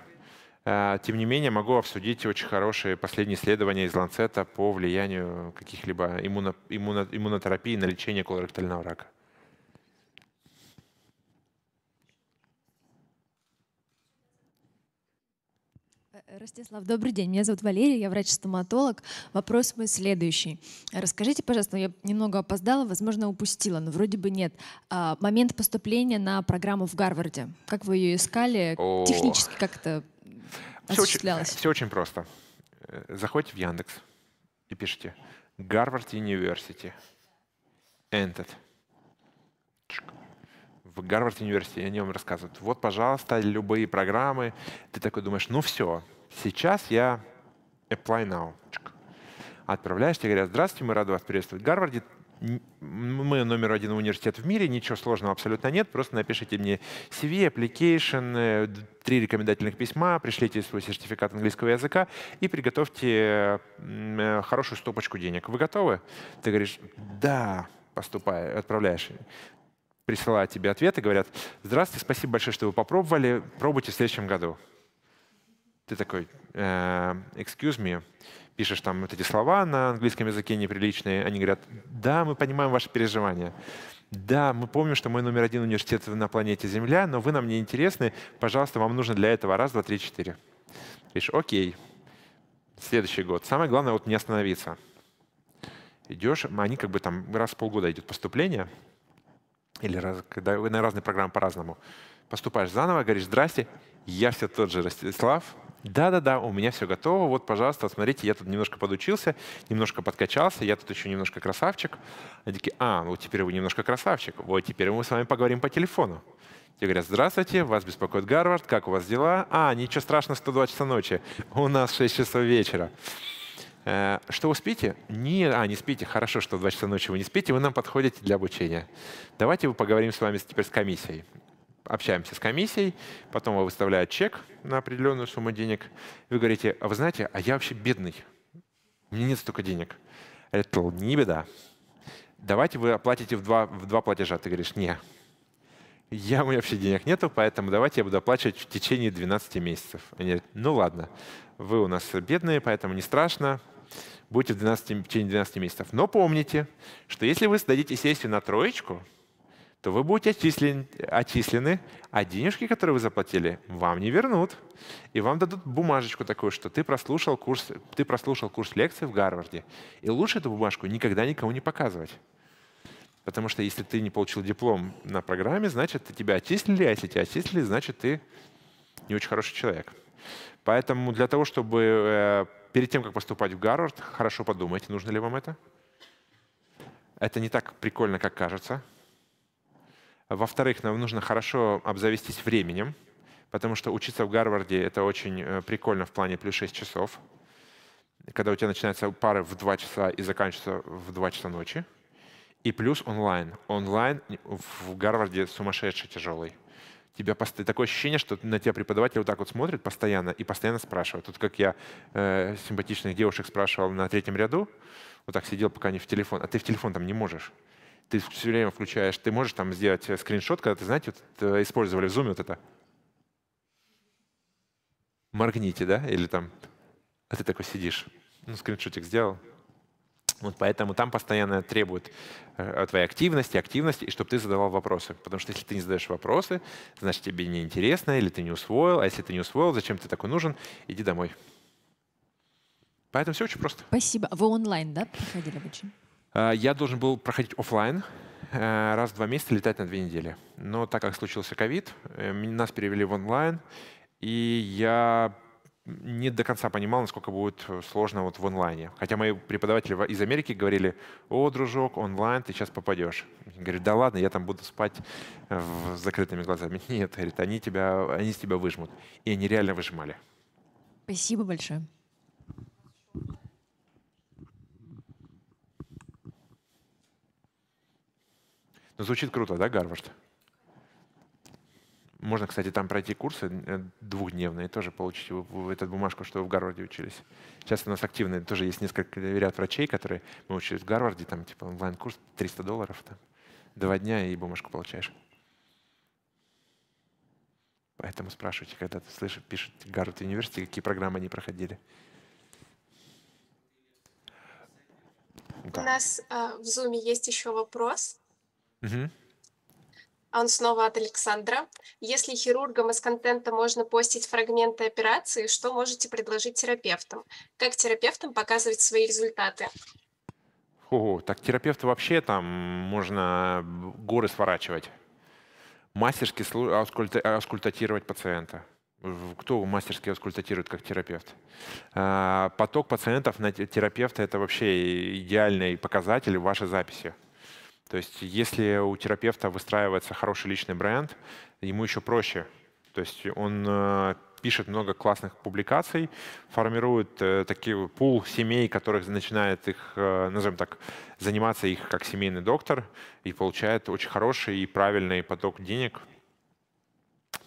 [SPEAKER 2] Э, тем не менее, могу обсудить очень хорошие последние исследования из Ланцета по влиянию каких-либо иммуно, иммуно, иммунотерапии на лечение колоректального рака.
[SPEAKER 5] Ростислав, добрый
[SPEAKER 1] день. Меня зовут Валерия, я врач-стоматолог. Вопрос мой следующий. Расскажите, пожалуйста, я немного опоздала, возможно, упустила, но вроде бы нет. А, момент поступления на программу в Гарварде. Как вы ее искали? О. Технически как то
[SPEAKER 2] осуществлялось? Все очень, все очень просто. Э, заходите в Яндекс и пишите «Гарвард University. Entered». В Гарвард университете о нем рассказывают. Вот, пожалуйста, любые программы. Ты такой думаешь, ну все, Сейчас я apply now. Отправляешься, говорят, здравствуйте, мы рады вас приветствовать в Гарварде. Мы номер один университет в мире, ничего сложного абсолютно нет, просто напишите мне CV, application, э, три рекомендательных письма, пришлите свой сертификат английского языка и приготовьте э, хорошую стопочку денег. Вы готовы? Ты говоришь, да, поступай, отправляешь присылают тебе ответы, говорят, здравствуйте, спасибо большое, что вы попробовали, пробуйте в следующем году ты такой, «Эм, excuse me, пишешь там вот эти слова на английском языке неприличные, они говорят, да, мы понимаем ваши переживания, да, мы помним, что мы номер один университет на планете Земля, но вы нам не интересны, пожалуйста, вам нужно для этого раз, два, три, четыре. Говоришь, окей, следующий год. Самое главное вот не остановиться. Идешь, они как бы там раз в полгода идет поступление, или раз, когда вы на разные программы по-разному. Поступаешь заново, говоришь, здрасте, я все тот же Ростислав, да-да-да, у меня все готово, вот, пожалуйста, смотрите, я тут немножко подучился, немножко подкачался, я тут еще немножко красавчик. Они такие, а, ну теперь вы немножко красавчик, вот теперь мы с вами поговорим по телефону. Я говорю: здравствуйте, вас беспокоит Гарвард, как у вас дела? А, ничего страшного, 102 часа ночи, у нас 6 часов вечера. Э, что вы спите? Не, а, не спите, хорошо, что 2 часа ночи вы не спите, вы нам подходите для обучения. Давайте мы поговорим с вами теперь с комиссией общаемся с комиссией, потом вы выставляют чек на определенную сумму денег. Вы говорите, а вы знаете, а я вообще бедный, у меня нет столько денег. Это не беда. Давайте вы оплатите в два, в два платежа. Ты говоришь, не, я, у меня вообще денег нету, поэтому давайте я буду оплачивать в течение 12 месяцев. Они говорят, ну ладно, вы у нас бедные, поэтому не страшно, будете в, 12, в течение 12 месяцев. Но помните, что если вы сдадите сессию на троечку, то вы будете отчислен, отчислены, а денежки, которые вы заплатили, вам не вернут. И вам дадут бумажечку такую, что ты прослушал курс, ты прослушал курс лекций в Гарварде. И лучше эту бумажку никогда никому не показывать. Потому что если ты не получил диплом на программе, значит, тебя отчислили, а если тебя отчислили, значит, ты не очень хороший человек. Поэтому для того, чтобы э, перед тем, как поступать в Гарвард, хорошо подумайте, нужно ли вам это. Это не так прикольно, как кажется во-вторых, нам нужно хорошо обзавестись временем, потому что учиться в Гарварде — это очень э, прикольно в плане плюс 6 часов, когда у тебя начинаются пары в 2 часа и заканчиваются в 2 часа ночи. И плюс онлайн. Онлайн в Гарварде сумасшедший тяжелый. Тебя пост... Такое ощущение, что на тебя преподаватель вот так вот смотрит постоянно и постоянно спрашивает. Тут как я э, симпатичных девушек спрашивал на третьем ряду, вот так сидел, пока не в телефон. А ты в телефон там не можешь ты все время включаешь, ты можешь там сделать э, скриншот, когда ты, знаете, вот, э, использовали в Zoom вот это. Моргните, да? Или там, а ты такой сидишь. Ну, скриншотик сделал. Вот поэтому там постоянно требуют э, твоей активности, активности, и чтобы ты задавал вопросы. Потому что если ты не задаешь вопросы, значит, тебе неинтересно, или ты не усвоил. А если ты не усвоил, зачем ты такой нужен? Иди домой. Поэтому все очень просто.
[SPEAKER 5] Спасибо. Вы онлайн,
[SPEAKER 1] да, проходили обучение?
[SPEAKER 2] А, я должен был проходить офлайн э, раз в два месяца, летать на две недели. Но так как случился ковид, э, нас перевели в онлайн, и я не до конца понимал, насколько будет э, сложно вот в онлайне. Хотя мои преподаватели из Америки говорили, о, дружок, онлайн, ты сейчас попадешь. Говорит, да ладно, я там буду спать с закрытыми глазами. Нет, говорит, они, тебя, они с тебя выжмут. И они реально выжимали.
[SPEAKER 4] Спасибо большое.
[SPEAKER 2] Ну, звучит круто, да, Гарвард? Можно, кстати, там пройти курсы э, двухдневные, тоже получить эту бумажку, что вы в Гарварде учились. Сейчас у нас активные тоже есть несколько э, ряд врачей, которые мы учились в Гарварде, там типа онлайн-курс 300 долларов, там, два дня и бумажку получаешь. Поэтому спрашивайте, когда ты слышишь, пишет Гарвард университет, какие программы они проходили.
[SPEAKER 3] Да. У
[SPEAKER 5] нас э, в Zoom есть еще вопрос. Угу. Он снова от Александра. Если хирургам из контента можно постить фрагменты операции, что можете предложить терапевтам? Как терапевтам показывать свои результаты?
[SPEAKER 2] О, так терапевты вообще там можно горы сворачивать. Мастерски аускультатировать пациента. Кто мастерски аускультатирует как терапевт? А, поток пациентов на терапевта – это вообще идеальный показатель вашей записи. То есть если у терапевта выстраивается хороший личный бренд, ему еще проще. То есть он э, пишет много классных публикаций, формирует э, такие пул семей, которых начинает их, э, назовем так, заниматься их как семейный доктор и получает очень хороший и правильный поток денег.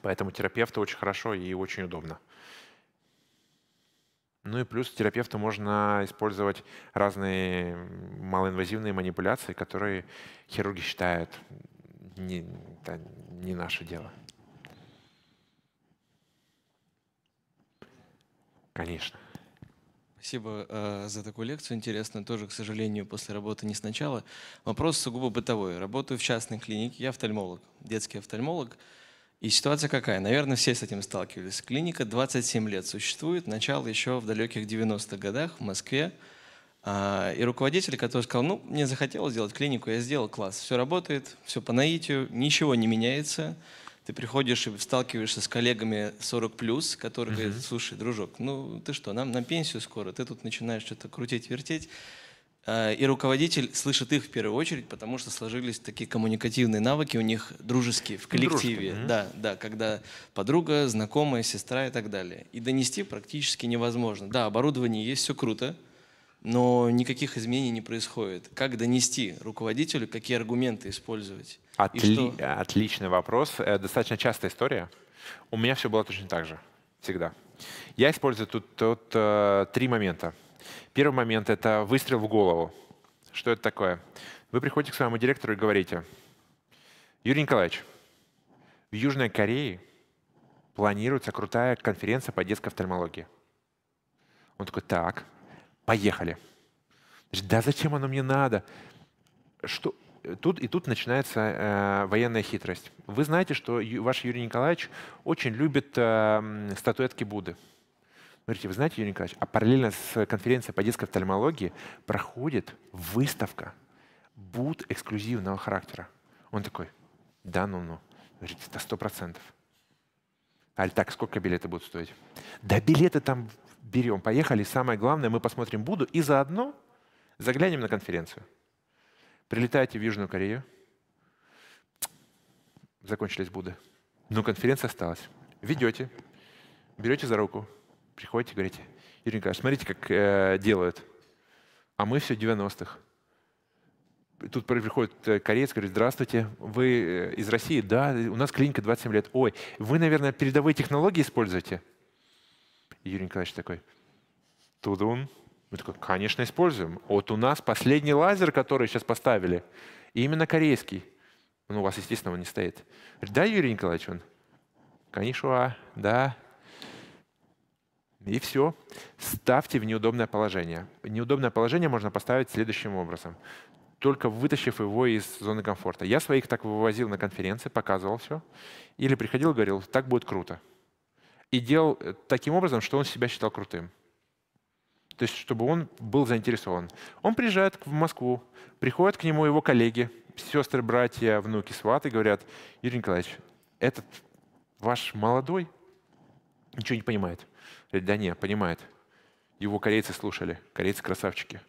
[SPEAKER 2] Поэтому терапевту очень хорошо и очень удобно. Ну и плюс терапевту можно использовать разные малоинвазивные манипуляции, которые хирурги считают
[SPEAKER 3] не, это не наше дело. Конечно. Спасибо э, за такую лекцию. Интересно, тоже, к сожалению, после работы не сначала. Вопрос сугубо бытовой. Работаю в частной клинике. Я офтальмолог, детский офтальмолог. И ситуация какая? Наверное, все с этим сталкивались. Клиника 27 лет существует, начало еще в далеких 90-х годах в Москве. А, и руководитель, который сказал, ну, мне захотелось сделать клинику, я сделал класс. Все работает, все по наитию, ничего не меняется. Ты приходишь и сталкиваешься с коллегами 40 плюс, которые uh-huh. говорят, слушай, дружок, ну ты что, нам на пенсию скоро, ты тут начинаешь что-то крутить, вертеть. Э, и руководитель слышит их в первую очередь, потому что сложились такие коммуникативные навыки у них дружеские, в коллективе. Дружка. Да, да, когда подруга, знакомая, сестра и так далее. И донести практически невозможно. Да, оборудование есть, все круто, но никаких изменений не происходит. Как донести руководителю, какие аргументы использовать? Отли...
[SPEAKER 2] Отличный вопрос. Э, достаточно частая история. У меня все было точно так же. Всегда. Я использую тут, тут э, три момента. Первый момент — это выстрел в голову. Что это такое? Вы приходите к своему директору и говорите, Юрий Николаевич, в Южной Корее планируется крутая конференция по детской офтальмологии. Он такой, так, поехали. да зачем оно мне надо? Что? Тут и тут начинается э, военная хитрость. Вы знаете, что ваш Юрий Николаевич очень любит э, статуэтки Будды. Говорите, вы знаете, Юрий Николаевич, а параллельно с конференцией по детской офтальмологии проходит выставка БУД эксклюзивного характера. Он такой, да, ну-ну. Говорите это сто процентов. Аль, так, сколько билеты будут стоить? Да билеты там берем, поехали. Самое главное, мы посмотрим Буду и заодно заглянем на конференцию. Прилетаете в Южную Корею. Закончились Буды. Но ну, конференция осталась. Ведете, берете за руку, приходите и говорите, Юренька, а смотрите, как э, делают. А мы все 90-х. Тут приходит э, кореец, говорит, здравствуйте, вы э, из России? Да, у нас клиника 27 лет. Ой, вы, наверное, передовые технологии используете? Юрий Николаевич такой, тудун. Мы такой, конечно, используем. Вот у нас последний лазер, который сейчас поставили, именно корейский. Ну, у вас, естественно, он не стоит. да, Юрий Николаевич, он? Конечно, да. И все. Ставьте в неудобное положение. Неудобное положение можно поставить следующим образом только вытащив его из зоны комфорта. Я своих так вывозил на конференции, показывал все. Или приходил и говорил, так будет круто. И делал э, таким образом, что он себя считал крутым. То есть, чтобы он был заинтересован. Он приезжает в Москву, приходят к нему его коллеги, сестры, братья, внуки, сваты, говорят, Юрий Николаевич, этот ваш молодой ничего не понимает. Э, Дания понимает. Его корейцы слушали, корейцы красавчики.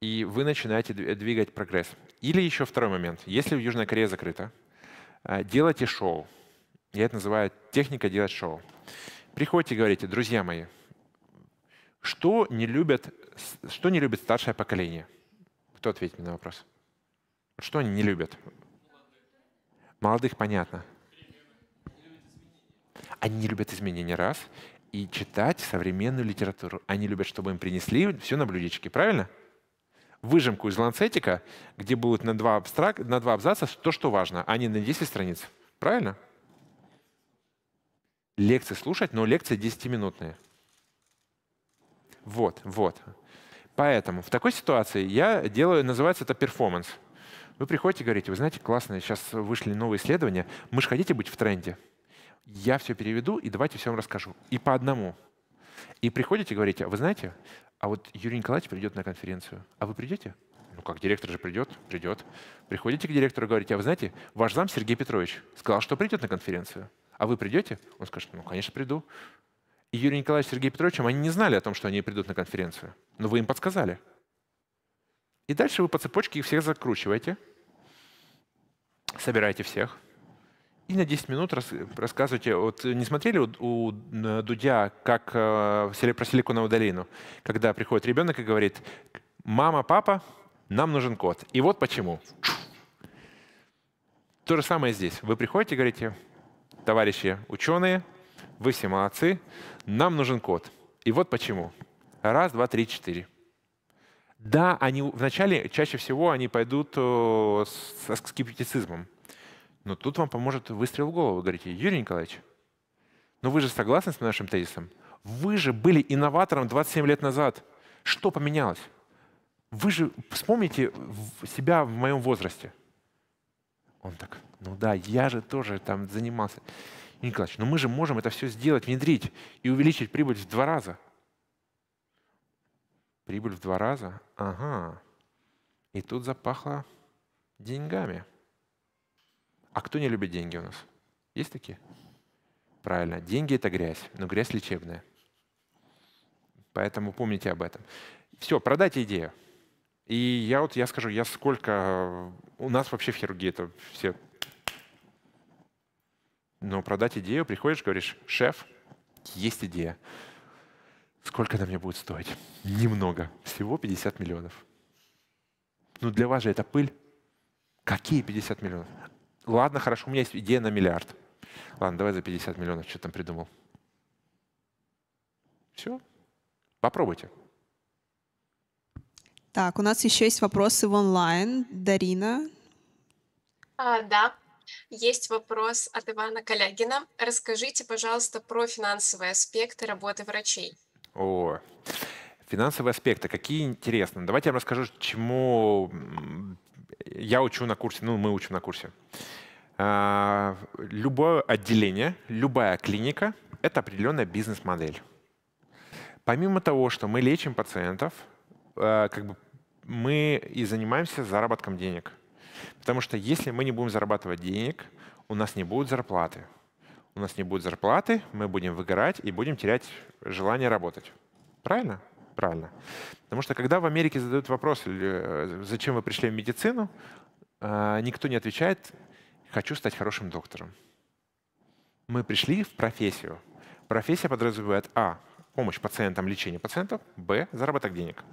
[SPEAKER 2] И вы начинаете двигать прогресс. Или еще второй момент. Если Южная Корея закрыта, а, делайте шоу. Я это называю техника делать шоу. Приходите и говорите, друзья мои, что не любят, что не любит старшее поколение? Кто ответит мне на вопрос? Что они не любят? Молодых, понятно. Они любят изменения, раз, и читать современную литературу. Они любят, чтобы им принесли все на блюдечке, правильно? Выжимку из ланцетика, где будут на два, абстрак... на два абзаца то, что важно, а не на 10 страниц. Правильно? Лекции слушать, но лекции 10-минутные. Вот, вот. Поэтому в такой ситуации я делаю, называется это перформанс. Вы приходите и говорите, вы знаете, классно, сейчас вышли новые исследования, мы же хотите быть в тренде я все переведу, и давайте всем расскажу. И по одному. И приходите и говорите, вы знаете, а вот Юрий Николаевич придет на конференцию. А вы придете? Ну как, директор же придет? Придет. Приходите к директору говорите, а вы знаете, ваш зам Сергей Петрович сказал, что придет на конференцию. А вы придете? Он скажет, ну, конечно, приду. И Юрий Николаевич Сергей Петровичем они не знали о том, что они придут на конференцию. Но вы им подсказали. И дальше вы по цепочке их всех закручиваете, собираете всех – и на 10 минут рас, рассказывайте, вот э, не смотрели у, у Дудя, как э, про Силиконовую долину, когда приходит ребенок и говорит, мама, папа, нам нужен кот. И вот почему. То же самое здесь. Вы приходите и говорите, товарищи ученые, вы все молодцы, нам нужен код. И вот почему. Раз, два, три, четыре. Да, они вначале, чаще всего, они пойдут э, с скептицизмом. Но тут вам поможет выстрел в голову. Вы говорите, Юрий Николаевич, но вы же согласны с нашим тезисом? Вы же были инноватором 27 лет назад. Что поменялось? Вы же вспомните себя в моем возрасте. Он так, ну да, я же тоже там занимался. Юрий Николаевич, но мы же можем это все сделать, внедрить и увеличить прибыль в два раза. Прибыль в два раза? Ага. И тут запахло деньгами. А кто не любит деньги у нас? Есть такие? Правильно. Деньги – это грязь, но грязь лечебная. Поэтому помните об этом. Все, продайте идею. И я вот я скажу, я сколько... У нас вообще в хирургии это все... Но продать идею, приходишь, говоришь, шеф, есть идея. Сколько она мне будет стоить? Немного. Всего 50 миллионов. Ну для вас же это пыль. Какие 50 миллионов? Ладно, хорошо, у меня есть идея на миллиард. Ладно, давай за 50 миллионов что там придумал. Все. Попробуйте.
[SPEAKER 1] Так, у нас еще есть вопросы в онлайн. Дарина.
[SPEAKER 5] А, да, есть вопрос от Ивана Калягина. Расскажите, пожалуйста, про финансовые аспекты работы врачей.
[SPEAKER 2] О, финансовые аспекты, какие интересные. Давайте я вам расскажу, чему я учу на курсе, ну, мы учим на курсе. А, любое отделение, любая клиника — это определенная бизнес-модель. Помимо того, что мы лечим пациентов, э, как бы мы и занимаемся заработком денег. Потому что если мы не будем зарабатывать денег, у нас не будет зарплаты. У нас не будет зарплаты, мы будем выгорать и будем терять желание работать. Правильно? Правильно. Потому что когда в Америке задают вопрос, э, зачем вы пришли в медицину, э, никто не отвечает, хочу стать хорошим доктором. Мы пришли в профессию. Профессия подразумевает А помощь пациентам, лечение пациентов, б – заработок денег.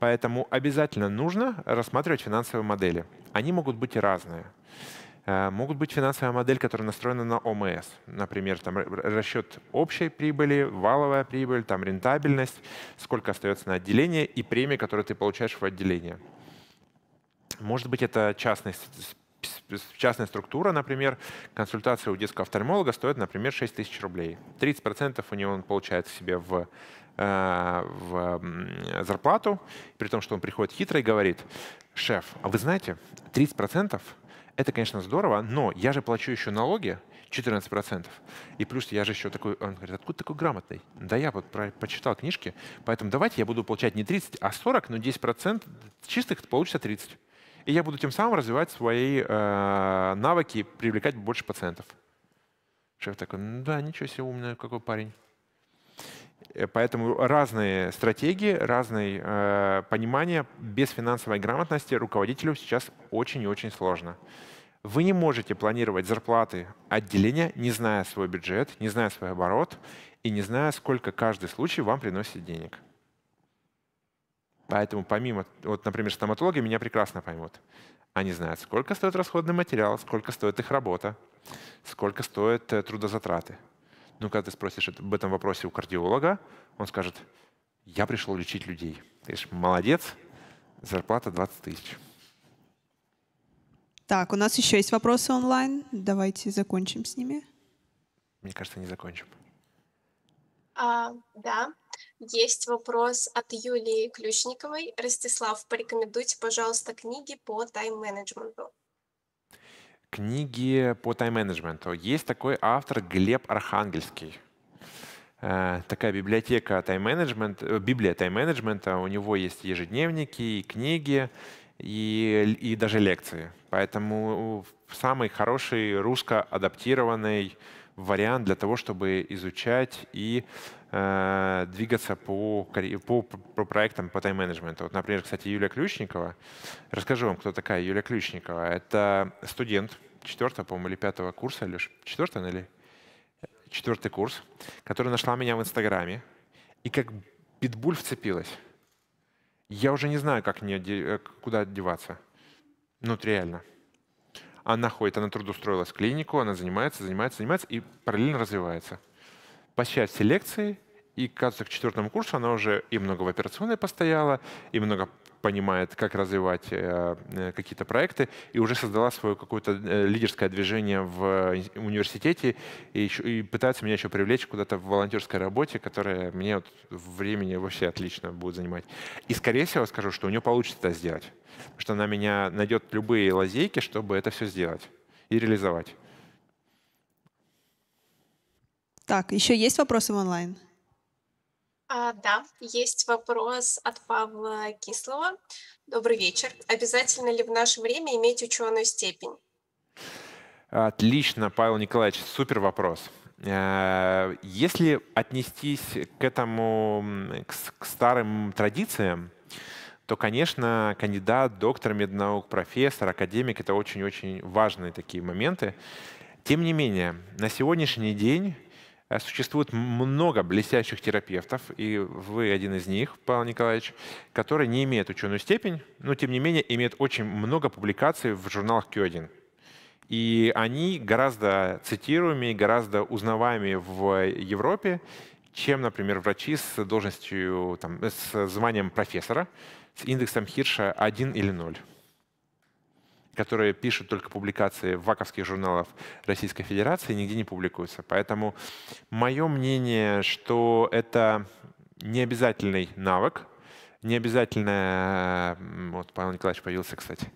[SPEAKER 2] Поэтому обязательно нужно рассматривать финансовые модели. Они могут быть и разные. Э, могут быть финансовая модель, которая настроена на ОМС. Например, там расчет общей прибыли, валовая прибыль, там рентабельность, сколько остается на отделение и премия, которую ты получаешь в отделении. Может быть, это частная частная структура, например, консультация у детского офтальмолога стоит, например, 6 тысяч рублей. 30% у него он получает себе в, э, в зарплату, при том, что он приходит хитро и говорит, шеф, а вы знаете, 30% это, конечно, здорово, но я же плачу еще налоги 14%. И плюс я же еще такой, он говорит, откуда такой грамотный? Да я вот про, почитал книжки, поэтому давайте я буду получать не 30, а 40, но 10% чистых получится 30. И я буду тем самым развивать свои э, навыки, привлекать больше пациентов. Шеф такой, ну да, ничего себе умный какой парень. Э, поэтому разные стратегии, разные э, понимания без финансовой грамотности руководителю сейчас очень и очень сложно. Вы не можете планировать зарплаты отделения, не зная свой бюджет, не зная свой оборот и не зная, сколько каждый случай вам приносит денег. Поэтому помимо, вот, например, стоматологи меня прекрасно поймут. Они знают, сколько стоит расходный материал, сколько стоит их работа, сколько стоит э, трудозатраты – но ну, когда ты спросишь об этом вопросе у кардиолога, он скажет, я пришел лечить людей. Ты же молодец, зарплата 20 тысяч.
[SPEAKER 1] Так, у нас еще есть вопросы онлайн. Давайте закончим с ними.
[SPEAKER 2] Мне кажется, не закончим.
[SPEAKER 5] А, да, есть вопрос от Юлии Ключниковой. Ростислав, порекомендуйте, пожалуйста, книги по тайм-менеджменту
[SPEAKER 2] книги по тайм-менеджменту. Есть такой автор Глеб Архангельский. Э, такая библиотека тайм-менеджмент, э, библия тайм-менеджмента. У него есть ежедневники и книги, и, и даже лекции. Поэтому самый хороший русско-адаптированный вариант для того, чтобы изучать и Э, двигаться по, по, по проектам по тайм-менеджменту. Вот, например, кстати, Юлия Ключникова. Расскажу вам, кто такая Юлия Ключникова. Это студент четвертого, по-моему, или пятого курса, Леш, четвертого или э, четвертый курс, которая нашла меня в Инстаграме и как питбуль вцепилась. Я уже не знаю, как мне, э, куда деваться. Ну, вот реально. Она ходит, она трудоустроилась в клинику, она занимается, занимается, занимается и параллельно развивается по части лекции и, кажется, к четвертому курсу она уже и много в операционной постояла, и много понимает, как развивать э, э, какие-то проекты, и уже создала свое какое-то э, лидерское движение в университете, и, еще, и пытается меня еще привлечь куда-то в волонтерской работе, которая мне вот времени вообще отлично будет занимать. И, скорее всего, скажу, что у нее получится это сделать, что она меня найдет любые лазейки, чтобы это все сделать и реализовать.
[SPEAKER 1] Так, еще есть вопросы в онлайн?
[SPEAKER 5] А, да, есть вопрос от Павла Кислова. Добрый вечер. Обязательно ли в наше время иметь ученую степень?
[SPEAKER 2] Отлично, Павел Николаевич, супер вопрос. Э, если отнестись к этому, к старым традициям, то, конечно, кандидат, доктор меднаук, профессор, академик — это очень-очень важные такие моменты. Тем не менее, на сегодняшний день Э, существует много блестящих терапевтов, и вы один из них, Павел Николаевич, который не имеет ученую степень, но тем не менее имеет очень много публикаций в журналах q И они гораздо цитируемые, гораздо узнаваемые в Европе, чем, например, врачи с должностью, там, с званием профессора, с индексом Хирша 1 или 0 которые пишут только публикации в ваковских журналах Российской Федерации, нигде не публикуются. Поэтому мое мнение, что это необязательный навык, необязательная вот Павел Николаевич появился, кстати,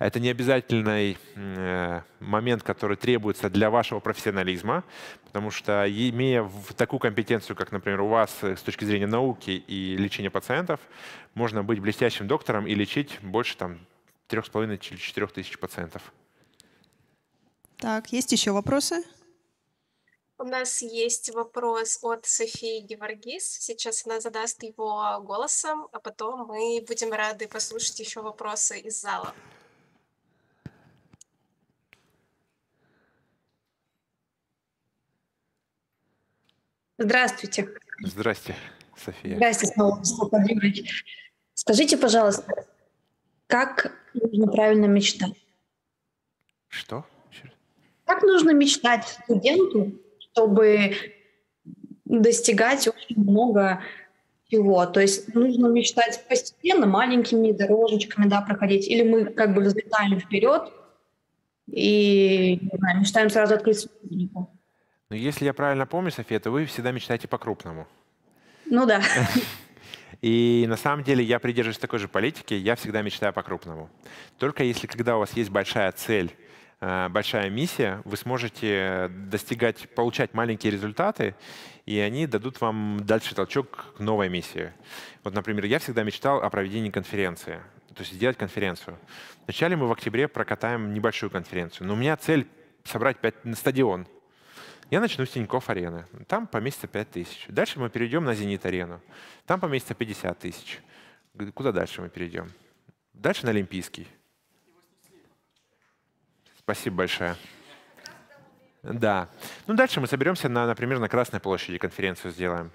[SPEAKER 2] это необязательный обязательный э, момент, который требуется для вашего профессионализма, потому что имея такую компетенцию, как, например, у вас с точки зрения науки и лечения пациентов, можно быть блестящим доктором и лечить больше там, Трех с половиной или четырех тысяч пациентов.
[SPEAKER 1] Так, есть еще вопросы?
[SPEAKER 5] У нас есть вопрос от Софии Геворгис. Сейчас она задаст его голосом, а потом мы будем рады послушать еще вопросы из зала. Здравствуйте.
[SPEAKER 2] Здравствуйте, София.
[SPEAKER 5] Здравствуйте, Слава Юрьевич. Скажите, пожалуйста, как нужно правильно мечтать? Что? Как нужно мечтать студенту, чтобы
[SPEAKER 1] достигать очень много чего. То есть нужно мечтать постепенно, маленькими дорожечками да, проходить. Или мы как бы взлетаем вперед и не знаю, мечтаем сразу открыть клинику.
[SPEAKER 2] Ну, если я правильно помню, София, то вы всегда мечтаете по-крупному.
[SPEAKER 1] Ну да.
[SPEAKER 2] И на самом деле я придерживаюсь такой же политики, я всегда мечтаю по-крупному. Только если когда у вас есть большая цель, э, большая миссия, вы сможете достигать, получать маленькие результаты, и они дадут вам дальше толчок к новой миссии. Вот, например, я всегда мечтал о проведении конференции, то есть сделать конференцию. Вначале мы в октябре прокатаем небольшую конференцию, но у меня цель собрать 5, стадион. Я начну с Тинькофф арены. Там поместится 5 тысяч. Дальше мы перейдем на Зенит-арену. Там поместится 50 тысяч. Куда дальше мы перейдем? Дальше на Олимпийский. Спасибо большое. Да. Ну, дальше мы соберемся, на, например, на Красной площади конференцию сделаем.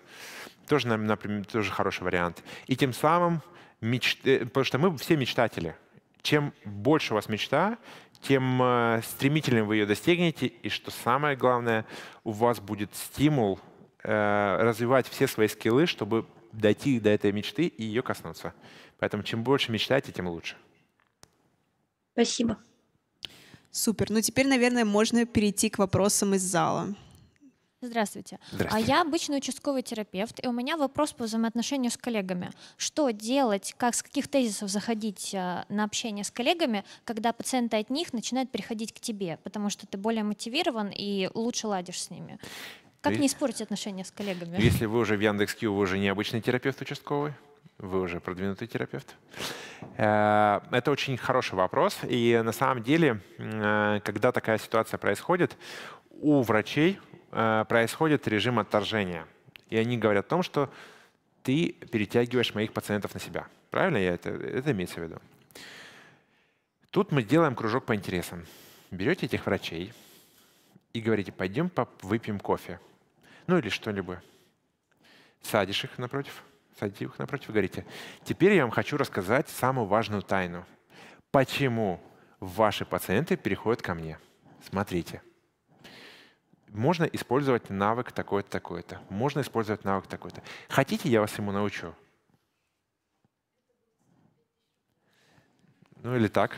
[SPEAKER 2] Тоже, например, тоже хороший вариант. И тем самым, мечт... Э, потому что мы все мечтатели. Чем больше у вас мечта, тем э, стремительнее вы ее достигнете, и что самое главное, у вас будет стимул э, развивать все свои скиллы, чтобы дойти до этой мечты и ее коснуться. Поэтому чем больше мечтаете, тем лучше.
[SPEAKER 1] Спасибо. Супер. Ну теперь, наверное, можно
[SPEAKER 4] перейти к вопросам из зала. Здравствуйте. Здравствуйте. А я обычный участковый терапевт, и у меня вопрос по взаимоотношению с коллегами. Что делать, как с каких тезисов заходить э, на общение с коллегами, когда пациенты от них начинают приходить к тебе, потому что ты более мотивирован и лучше ладишь с ними? Как не испортить отношения с коллегами? Если
[SPEAKER 2] вы уже в Яндекс.Кью, вы уже не обычный терапевт участковый, вы уже продвинутый терапевт. Э, это очень хороший вопрос. И на самом деле, э, когда такая ситуация происходит, у врачей, Э, происходит режим отторжения. И они говорят о том, что ты перетягиваешь моих пациентов на себя. Правильно я это, это имеется в виду? Тут мы делаем кружок по интересам. Берете этих врачей и говорите, пойдем поп- выпьем кофе. Ну или что-либо. Садишь их напротив, садите их напротив и говорите, теперь я вам хочу рассказать самую важную тайну. Почему ваши пациенты переходят ко мне? Смотрите можно использовать навык такой-то, такой-то. Можно использовать навык такой-то. Хотите, я вас ему научу? Ну или так.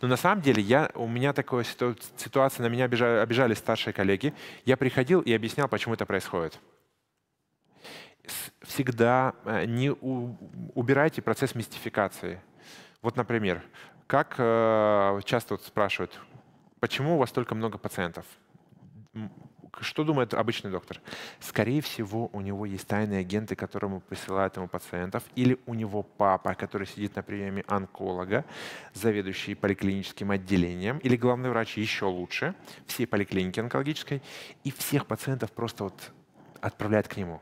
[SPEAKER 2] Но на самом деле я, у меня такая ситуация, на меня обижали, обижали старшие коллеги. Я приходил и объяснял, почему это происходит. Всегда э, не у, убирайте процесс мистификации. Вот, например, как э, часто вот спрашивают, почему у вас столько много пациентов? что думает обычный доктор? Скорее всего, у него есть тайные агенты, которым присылают ему пациентов, или у него папа, который сидит на приеме онколога, заведующий поликлиническим отделением, или главный врач еще лучше, всей поликлиники онкологической, и всех пациентов просто вот отправляет к нему.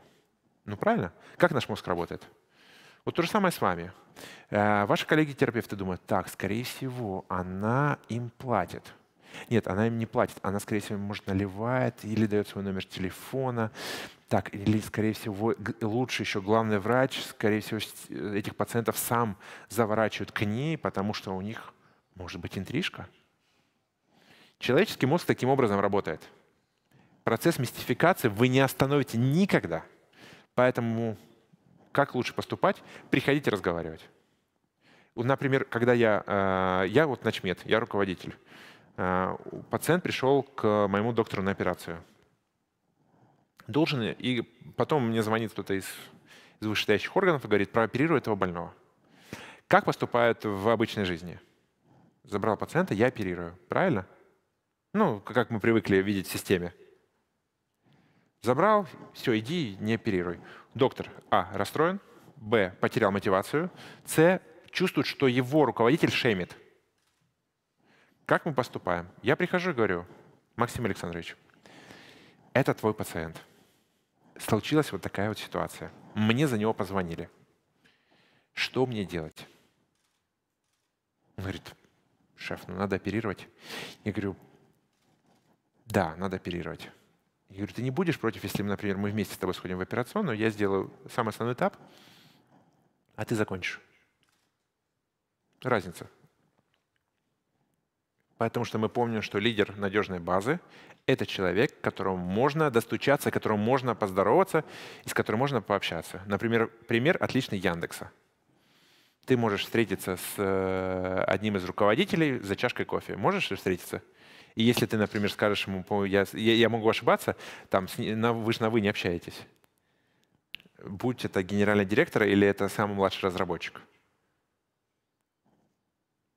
[SPEAKER 2] Ну правильно? Как наш мозг работает? Вот то же самое с вами. Э, ваши коллеги-терапевты думают, так, скорее всего, она им платит – нет, она им не платит. Она, скорее всего, может, наливает или дает свой номер телефона. Так, или, скорее всего, лучше еще главный врач, скорее всего, э, этих пациентов сам заворачивает к ней, потому что у них может быть интрижка. Человеческий мозг таким образом работает. Процесс мистификации вы не остановите никогда. Поэтому как лучше поступать? Приходите разговаривать. Например, когда я, э, я вот начмед, я руководитель, Э, пациент пришел к моему доктору на операцию. Должен, и потом мне звонит кто-то из, из вышестоящих органов и говорит, прооперируй этого больного. Как поступают в обычной жизни? Забрал пациента, я оперирую. Правильно? Ну, как мы привыкли видеть в системе. Забрал, все, иди, не оперируй. Доктор А. расстроен, Б. потерял мотивацию, С. чувствует, что его руководитель шеймит – как мы поступаем? Я прихожу и говорю, Максим Александрович, это твой пациент. Случилась вот такая вот ситуация. Мне за него позвонили. Что мне делать? Он говорит, шеф, ну надо оперировать. Я говорю, да, надо оперировать. Я говорю, ты не будешь против, если, например, мы вместе с тобой сходим в операционную, я сделаю самый основной этап, а ты закончишь. Разница. Потому что мы помним, что лидер надежной базы — это человек, к которому можно достучаться, к которому можно поздороваться и с которым можно пообщаться. Например, пример отличный Яндекса. Ты можешь встретиться с э, одним из руководителей за чашкой кофе. Можешь встретиться? И если ты, например, скажешь ему, я, я могу ошибаться, там, вы же на «вы» не общаетесь. Будь это генеральный директор или это самый младший разработчик.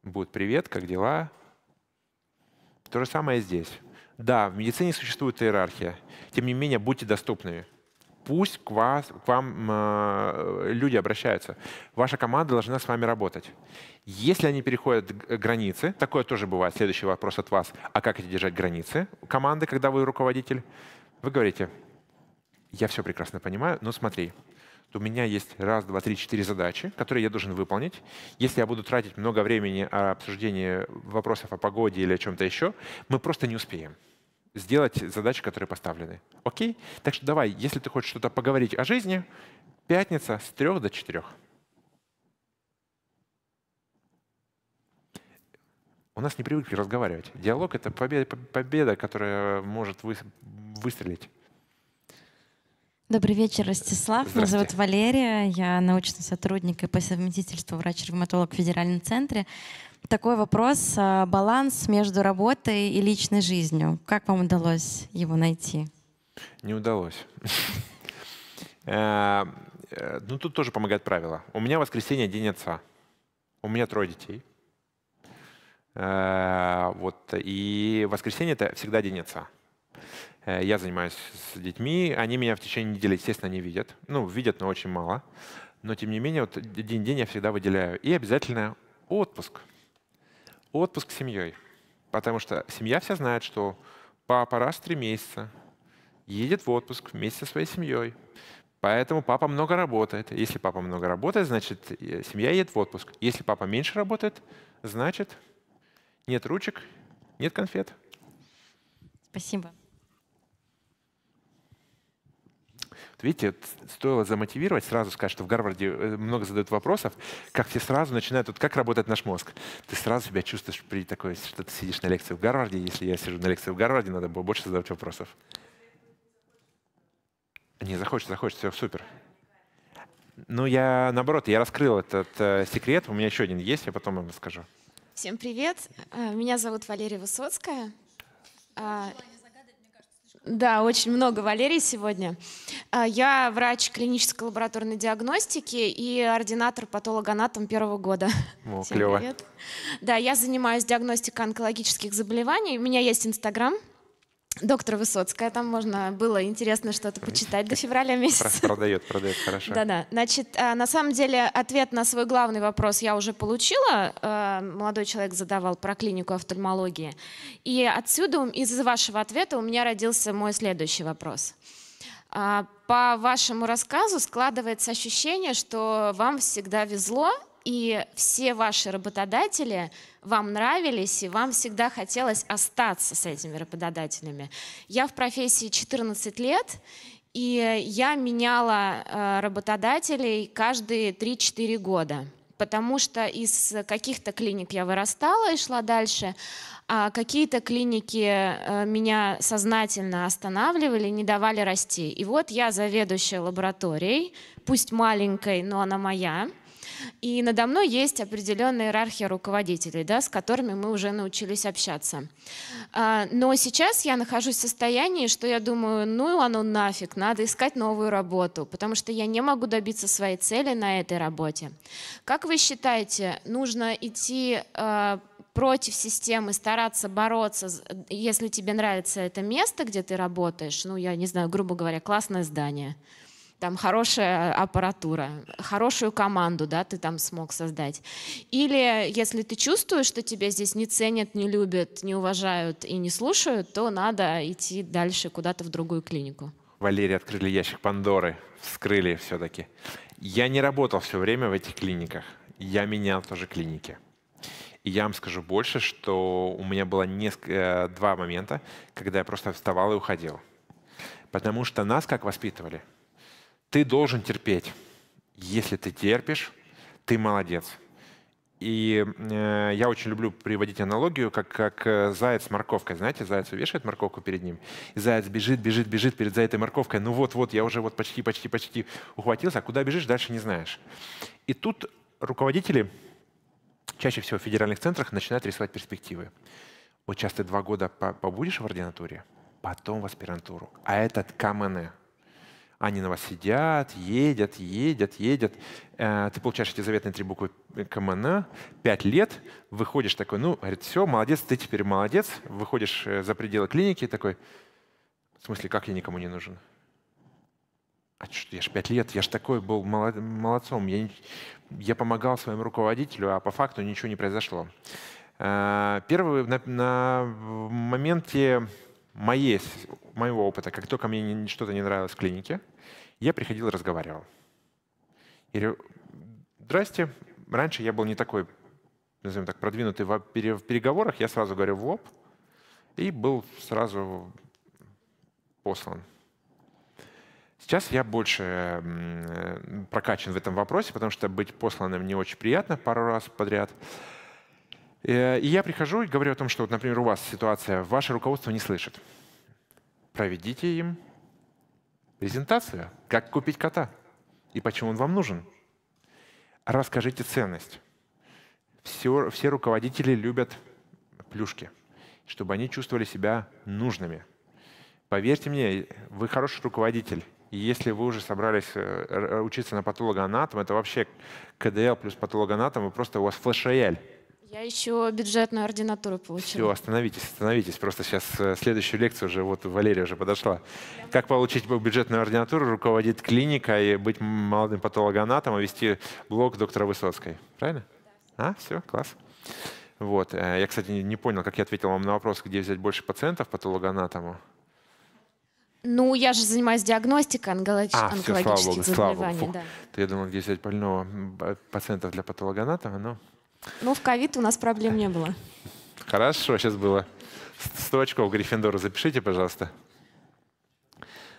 [SPEAKER 2] Будет «Привет, как дела?» То же самое здесь. Да, в медицине существует иерархия. Тем не менее, будьте доступными. Пусть к, вас, к вам э, люди обращаются. Ваша команда должна с вами работать. Если они переходят границы, такое тоже бывает, следующий вопрос от вас, а как это держать границы команды, когда вы руководитель? Вы говорите, я все прекрасно понимаю, но смотри, у меня есть раз, два, три, четыре задачи, которые я должен выполнить. Если я буду тратить много времени на обсуждение вопросов о погоде или о чем-то еще, мы просто не успеем сделать задачи, которые поставлены. Окей? Так что давай, если ты хочешь что-то поговорить о жизни, пятница с трех до четырех. У нас не привыкли разговаривать. Диалог — это победа, победа которая может выстрелить.
[SPEAKER 4] Добрый вечер, Ростислав. Меня зовут Валерия. Я научный сотрудник и по совместительству врач-ревматолог в федеральном центре. Такой вопрос а, — баланс между работой и личной жизнью. Как вам удалось его найти?
[SPEAKER 2] Не удалось. Э, э, ну, тут тоже помогают правила. У меня воскресенье — день отца. У меня трое детей. Э, вот. И воскресенье — это всегда день отца. Э, я занимаюсь с детьми, они меня в течение недели, естественно, не видят. Ну, видят, но очень мало. Но, тем не менее, вот день-день я всегда выделяю. И обязательно отпуск. Отпуск с семьей. Потому что семья вся знает, что папа раз в три месяца едет в отпуск вместе со своей семьей. Поэтому папа много работает. Если папа много работает, значит, семья едет в отпуск. Если папа меньше работает, значит, нет ручек, нет конфет. Спасибо. Видите, стоило замотивировать, сразу сказать, что в Гарварде э, много задают вопросов, как все сразу начинают, вот как работает наш мозг. Ты сразу себя чувствуешь при такой, что ты сидишь на лекции в Гарварде. Если я сижу на лекции в Гарварде, надо было больше задавать вопросов. Не, захочешь, захочешь, все, супер. Ну, я, наоборот, я раскрыл этот э, секрет. У меня еще один есть, я потом вам расскажу.
[SPEAKER 4] Всем привет. Э, меня зовут Валерия Высоцкая. А, да, очень много Валерий сегодня. А, я врач клинической лабораторной диагностики и ординатор патологоанатом первого года. О, клево. Да, я занимаюсь диагностикой онкологических заболеваний. У меня есть Инстаграм. Доктор Высоцкая, там можно было интересно что-то почитать до февраля месяца.
[SPEAKER 2] Продает, продает, хорошо. Да-да.
[SPEAKER 4] Значит, а, на самом деле ответ на свой главный вопрос я уже получила. А, молодой человек задавал про клинику офтальмологии. И отсюда, из вашего ответа, у меня родился мой следующий вопрос. А, по вашему рассказу складывается ощущение, что вам всегда везло, и все ваши работодатели вам нравились, и вам всегда хотелось остаться с этими работодателями. Я в профессии 14 лет, и я меняла э, работодателей каждые 3-4 года потому что из каких-то клиник я вырастала и шла дальше, а какие-то клиники э, меня сознательно останавливали, не давали расти. И вот я заведующая лабораторией, пусть маленькой, но она моя. И надо мной есть определенная иерархия руководителей, да, с которыми мы уже научились общаться. А, но сейчас я нахожусь в состоянии, что я думаю, ну оно нафиг, надо искать новую работу, потому что я не могу добиться своей цели на этой работе. Как вы считаете, нужно идти а, против системы, стараться бороться, если тебе нравится это место, где ты работаешь, ну, я не знаю, грубо говоря, классное здание – там хорошая аппаратура, хорошую команду, да, ты там смог создать. Или если ты чувствуешь, что тебя здесь не ценят, не любят, не уважают и не слушают, то надо идти дальше куда-то в другую клинику.
[SPEAKER 2] Валерий, открыли ящик Пандоры, вскрыли все-таки. Я не работал все время в этих клиниках, я менял тоже клиники. И я вам скажу больше, что у меня было несколько, э, два момента, когда я просто вставал и уходил. Потому что нас как воспитывали – ты должен терпеть. Если ты терпишь, ты молодец. И э, я очень люблю приводить аналогию, как, как э, заяц с морковкой. Знаете, заяц вешает морковку перед ним, и заяц бежит, бежит, бежит перед за этой морковкой. Ну вот-вот, я уже вот почти, почти, почти ухватился, а куда бежишь, дальше не знаешь. И тут руководители, чаще всего в федеральных центрах, начинают рисовать перспективы. Вот сейчас ты два года побудешь в ординатуре, потом в аспирантуру. А этот камене – они на вас сидят, едят, едят, едят. Э, ты получаешь эти заветные три буквы КМН, а, пять лет, выходишь такой, ну, говорит, все, молодец, ты теперь молодец. Выходишь э, за пределы клиники такой, в смысле, как я никому не нужен? А что, я же пять лет, я же такой был молодцом, я, я помогал своему руководителю, а по факту ничего не произошло. Э, первый на, на моменте моей, моего опыта, как только мне что-то не нравилось в клинике, я приходил и разговаривал. Я говорю, здрасте, раньше я был не такой, назовем так, продвинутый в переговорах, я сразу говорю в лоб, и был сразу послан. Сейчас я больше прокачан в этом вопросе, потому что быть посланным не очень приятно пару раз подряд. Э, и я прихожу и говорю о том, что, вот, например, у вас ситуация, ваше руководство не слышит. Проведите им презентацию, как купить кота и почему он вам нужен. Расскажите ценность. Все, все руководители любят плюшки, чтобы они чувствовали себя нужными. Поверьте мне, вы хороший руководитель. И если вы уже собрались э, учиться на патологоанатом, это вообще КДЛ плюс патологоанатом, вы просто у вас флеш-рояль
[SPEAKER 4] я еще бюджетную ординатуру получила. Все,
[SPEAKER 2] остановитесь, остановитесь. Просто сейчас э, следующую лекцию уже, вот Валерия уже подошла. Как получить бюджетную ординатуру, руководить клиникой, быть молодым патологоанатом, а вести блог доктора Высоцкой. Правильно? Да. А, все, класс. Вот. Э, я, кстати, не понял, как я ответил вам на вопрос, где взять больше пациентов патологоанатому.
[SPEAKER 4] Ну, я же занимаюсь диагностикой онколог... а, все, слава богу, Слава богу. Да.
[SPEAKER 2] То я думал, где взять больного пациентов для патологоанатома, но... Ну...
[SPEAKER 4] Ну, в ковид у нас проблем не было.
[SPEAKER 2] Хорошо, сейчас было. Сто очков Гриффиндора запишите, пожалуйста.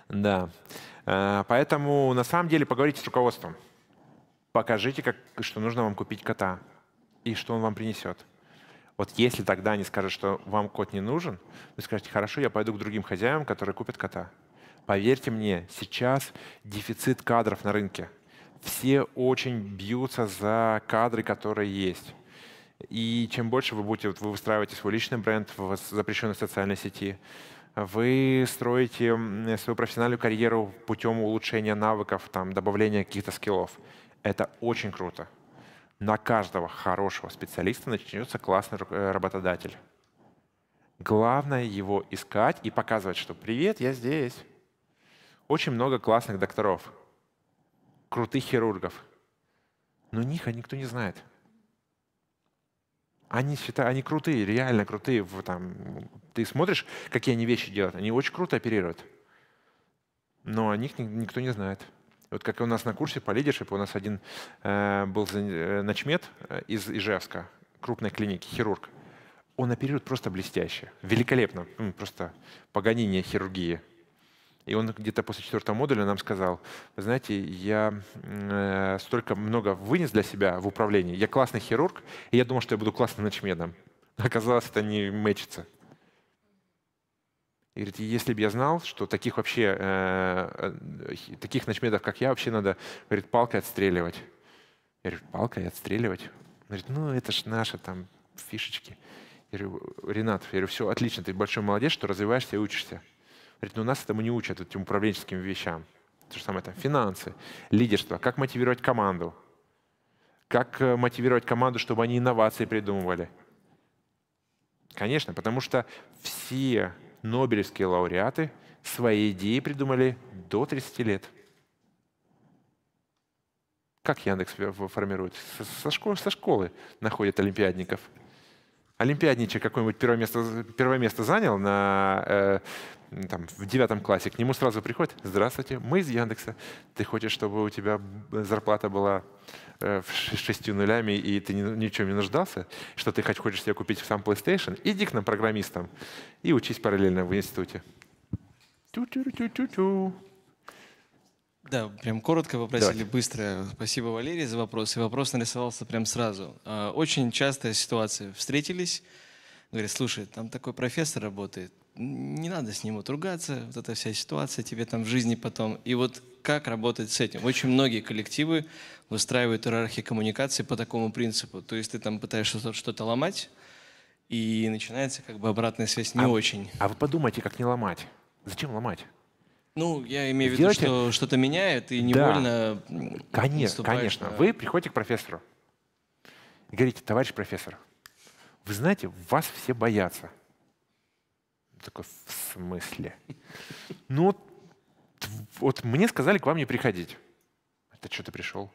[SPEAKER 2] Да. Э, поэтому на самом деле поговорите с руководством. Покажите, как, что нужно вам купить кота и что он вам принесет. Вот если тогда они скажут, что вам кот не нужен, вы скажете, хорошо, я пойду к другим хозяевам, которые купят кота. Поверьте мне, сейчас дефицит кадров на рынке. Все очень бьются за кадры, которые есть. И чем больше вы будете, вот вы выстраиваете свой личный бренд в запрещенной социальной сети, вы строите свою профессиональную карьеру путем улучшения навыков, там, добавления каких-то скиллов. Это очень круто. На каждого хорошего специалиста начнется классный э, работодатель. Главное его искать и показывать, что «Привет, я здесь». Очень много классных докторов, крутых хирургов, но них никто не знает – они считают, они крутые, реально крутые. В, там, ты смотришь, какие они вещи делают. Они очень круто оперируют. Но о них никто не знает. Вот как и у нас на курсе по лидершипу, у нас один э, был э, начмет э, из Ижевска, крупной клиники, хирург. Он оперирует просто блестяще, великолепно, просто погонение хирургии. И он где-то после четвертого модуля нам сказал, вы знаете, я э, столько много вынес для себя в управлении. Я классный хирург, и я думал, что я буду классным ночменом. Оказалось, это не мэчится. И говорит, если бы я знал, что таких вообще, э, э таких ночмедов, как я, вообще надо, говорит, палкой отстреливать. Я говорю, палкой отстреливать? Он говорит, ну это ж наши там фишечки. Я говорю, Ренат, я говорю, все отлично, ты большой молодец, что развиваешься и учишься. Говорит, ну нас этому не учат, этим управленческим вещам. То же самое там финансы, лидерство, как мотивировать команду, как э, мотивировать команду, чтобы они инновации придумывали. Конечно, потому что все нобелевские лауреаты свои идеи придумали до 30 лет. Как Яндекс формирует? Со школы, со школы находят олимпиадников. Олимпиадничек какое-нибудь первое место, первое место занял на э, там, в девятом классе, к нему сразу приходит, здравствуйте, мы из Яндекса, ты хочешь, чтобы у тебя зарплата была э, шестью нулями, и ты ни, ничего не нуждался, что ты хоть хочешь себе купить сам PlayStation, иди к нам программистам и учись параллельно в институте.
[SPEAKER 3] Да, прям коротко попросили, Давайте. быстро. Спасибо, Валерий, за вопрос. И вопрос нарисовался прям сразу. А, очень частая ситуация. Встретились, говорят, слушай, там такой профессор работает, не надо с ним вот ругаться, вот эта вся ситуация тебе там в жизни потом. И вот как работать с этим? Очень многие коллективы выстраивают иерархии коммуникации по такому принципу. То есть ты там пытаешься что-то ломать, и начинается как бы обратная связь не а, очень. А вы подумайте, как не ломать. Зачем ломать? Ну, я имею в виду, что что-то меняет, и невольно да. Конечно, конечно. На... Вы приходите к профессору
[SPEAKER 2] и говорите, товарищ профессор, вы знаете, вас все боятся такой, в смысле? Ну вот, мне сказали к вам не приходить. Это что ты пришел?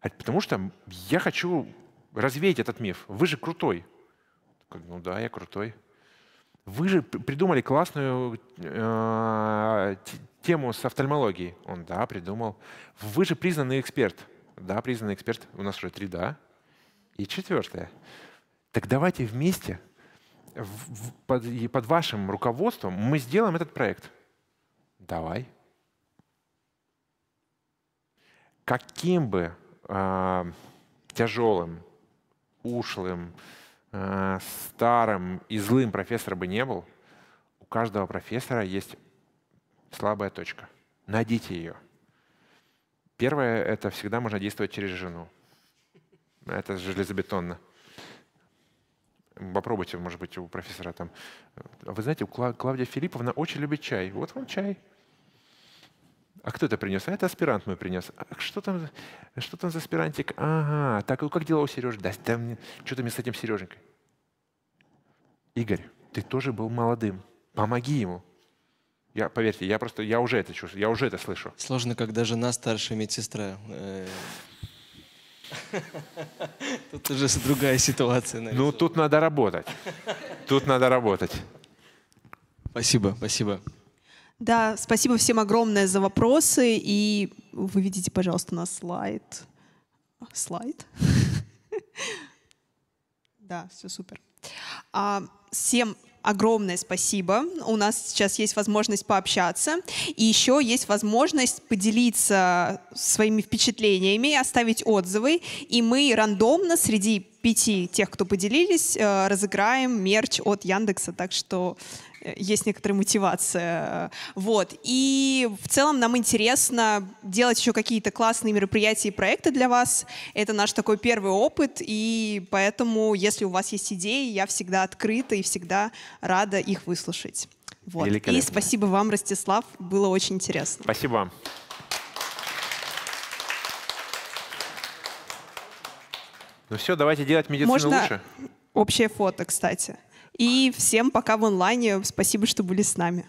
[SPEAKER 2] А потому что я хочу развеять этот миф. Вы же крутой. Ну да, я крутой. Вы же придумали классную э, тему с офтальмологией. Он, да, придумал. Вы же признанный эксперт. Да, признанный эксперт. У нас уже три «да». И четвертое. Так давайте вместе в, под, и под вашим руководством мы сделаем этот проект. Давай. Каким бы э, а, тяжелым, ушлым, э, старым и злым профессор бы не был, у каждого профессора есть слабая точка. Найдите ее. Первое — это всегда можно действовать через жену. Это железобетонно попробуйте, может быть, у профессора там. Э, вы знаете, у Клавдия Филипповна очень любит чай. Вот вам чай. А кто это принес? А это аспирант мой принес. А что там, что там за аспирантик? Ага, так, ну как дела у Сережи? Да, мне что мне с этим Сереженькой? Игорь, ты тоже был молодым. Помоги ему. Я, поверьте, я просто, я уже это чувствую, я уже это слышу.
[SPEAKER 3] Сложно, когда жена старшая медсестра. Э, Тут уже другая ситуация. Нарисована. Ну, тут
[SPEAKER 2] надо работать. Тут надо работать.
[SPEAKER 3] Спасибо, спасибо.
[SPEAKER 1] Да, спасибо всем огромное за вопросы. И вы видите, пожалуйста, на слайд. Слайд. Да, все супер. А, всем огромное спасибо. У нас сейчас есть возможность пообщаться. И еще есть возможность поделиться своими впечатлениями, оставить отзывы. И мы рандомно среди пяти тех, кто поделились, э, разыграем мерч от Яндекса. Так что есть некоторая мотивация. Вот. И в целом нам интересно делать еще какие-то классные мероприятия и проекты для вас. Это наш такой первый опыт, и поэтому, если у вас есть идеи, я всегда открыта и всегда рада их выслушать. Вот. И спасибо вам, Ростислав, было очень интересно.
[SPEAKER 2] Спасибо вам. Ну все, давайте делать медицину Можно лучше.
[SPEAKER 1] Общее фото, кстати. И всем пока в онлайне. Спасибо, что были с нами.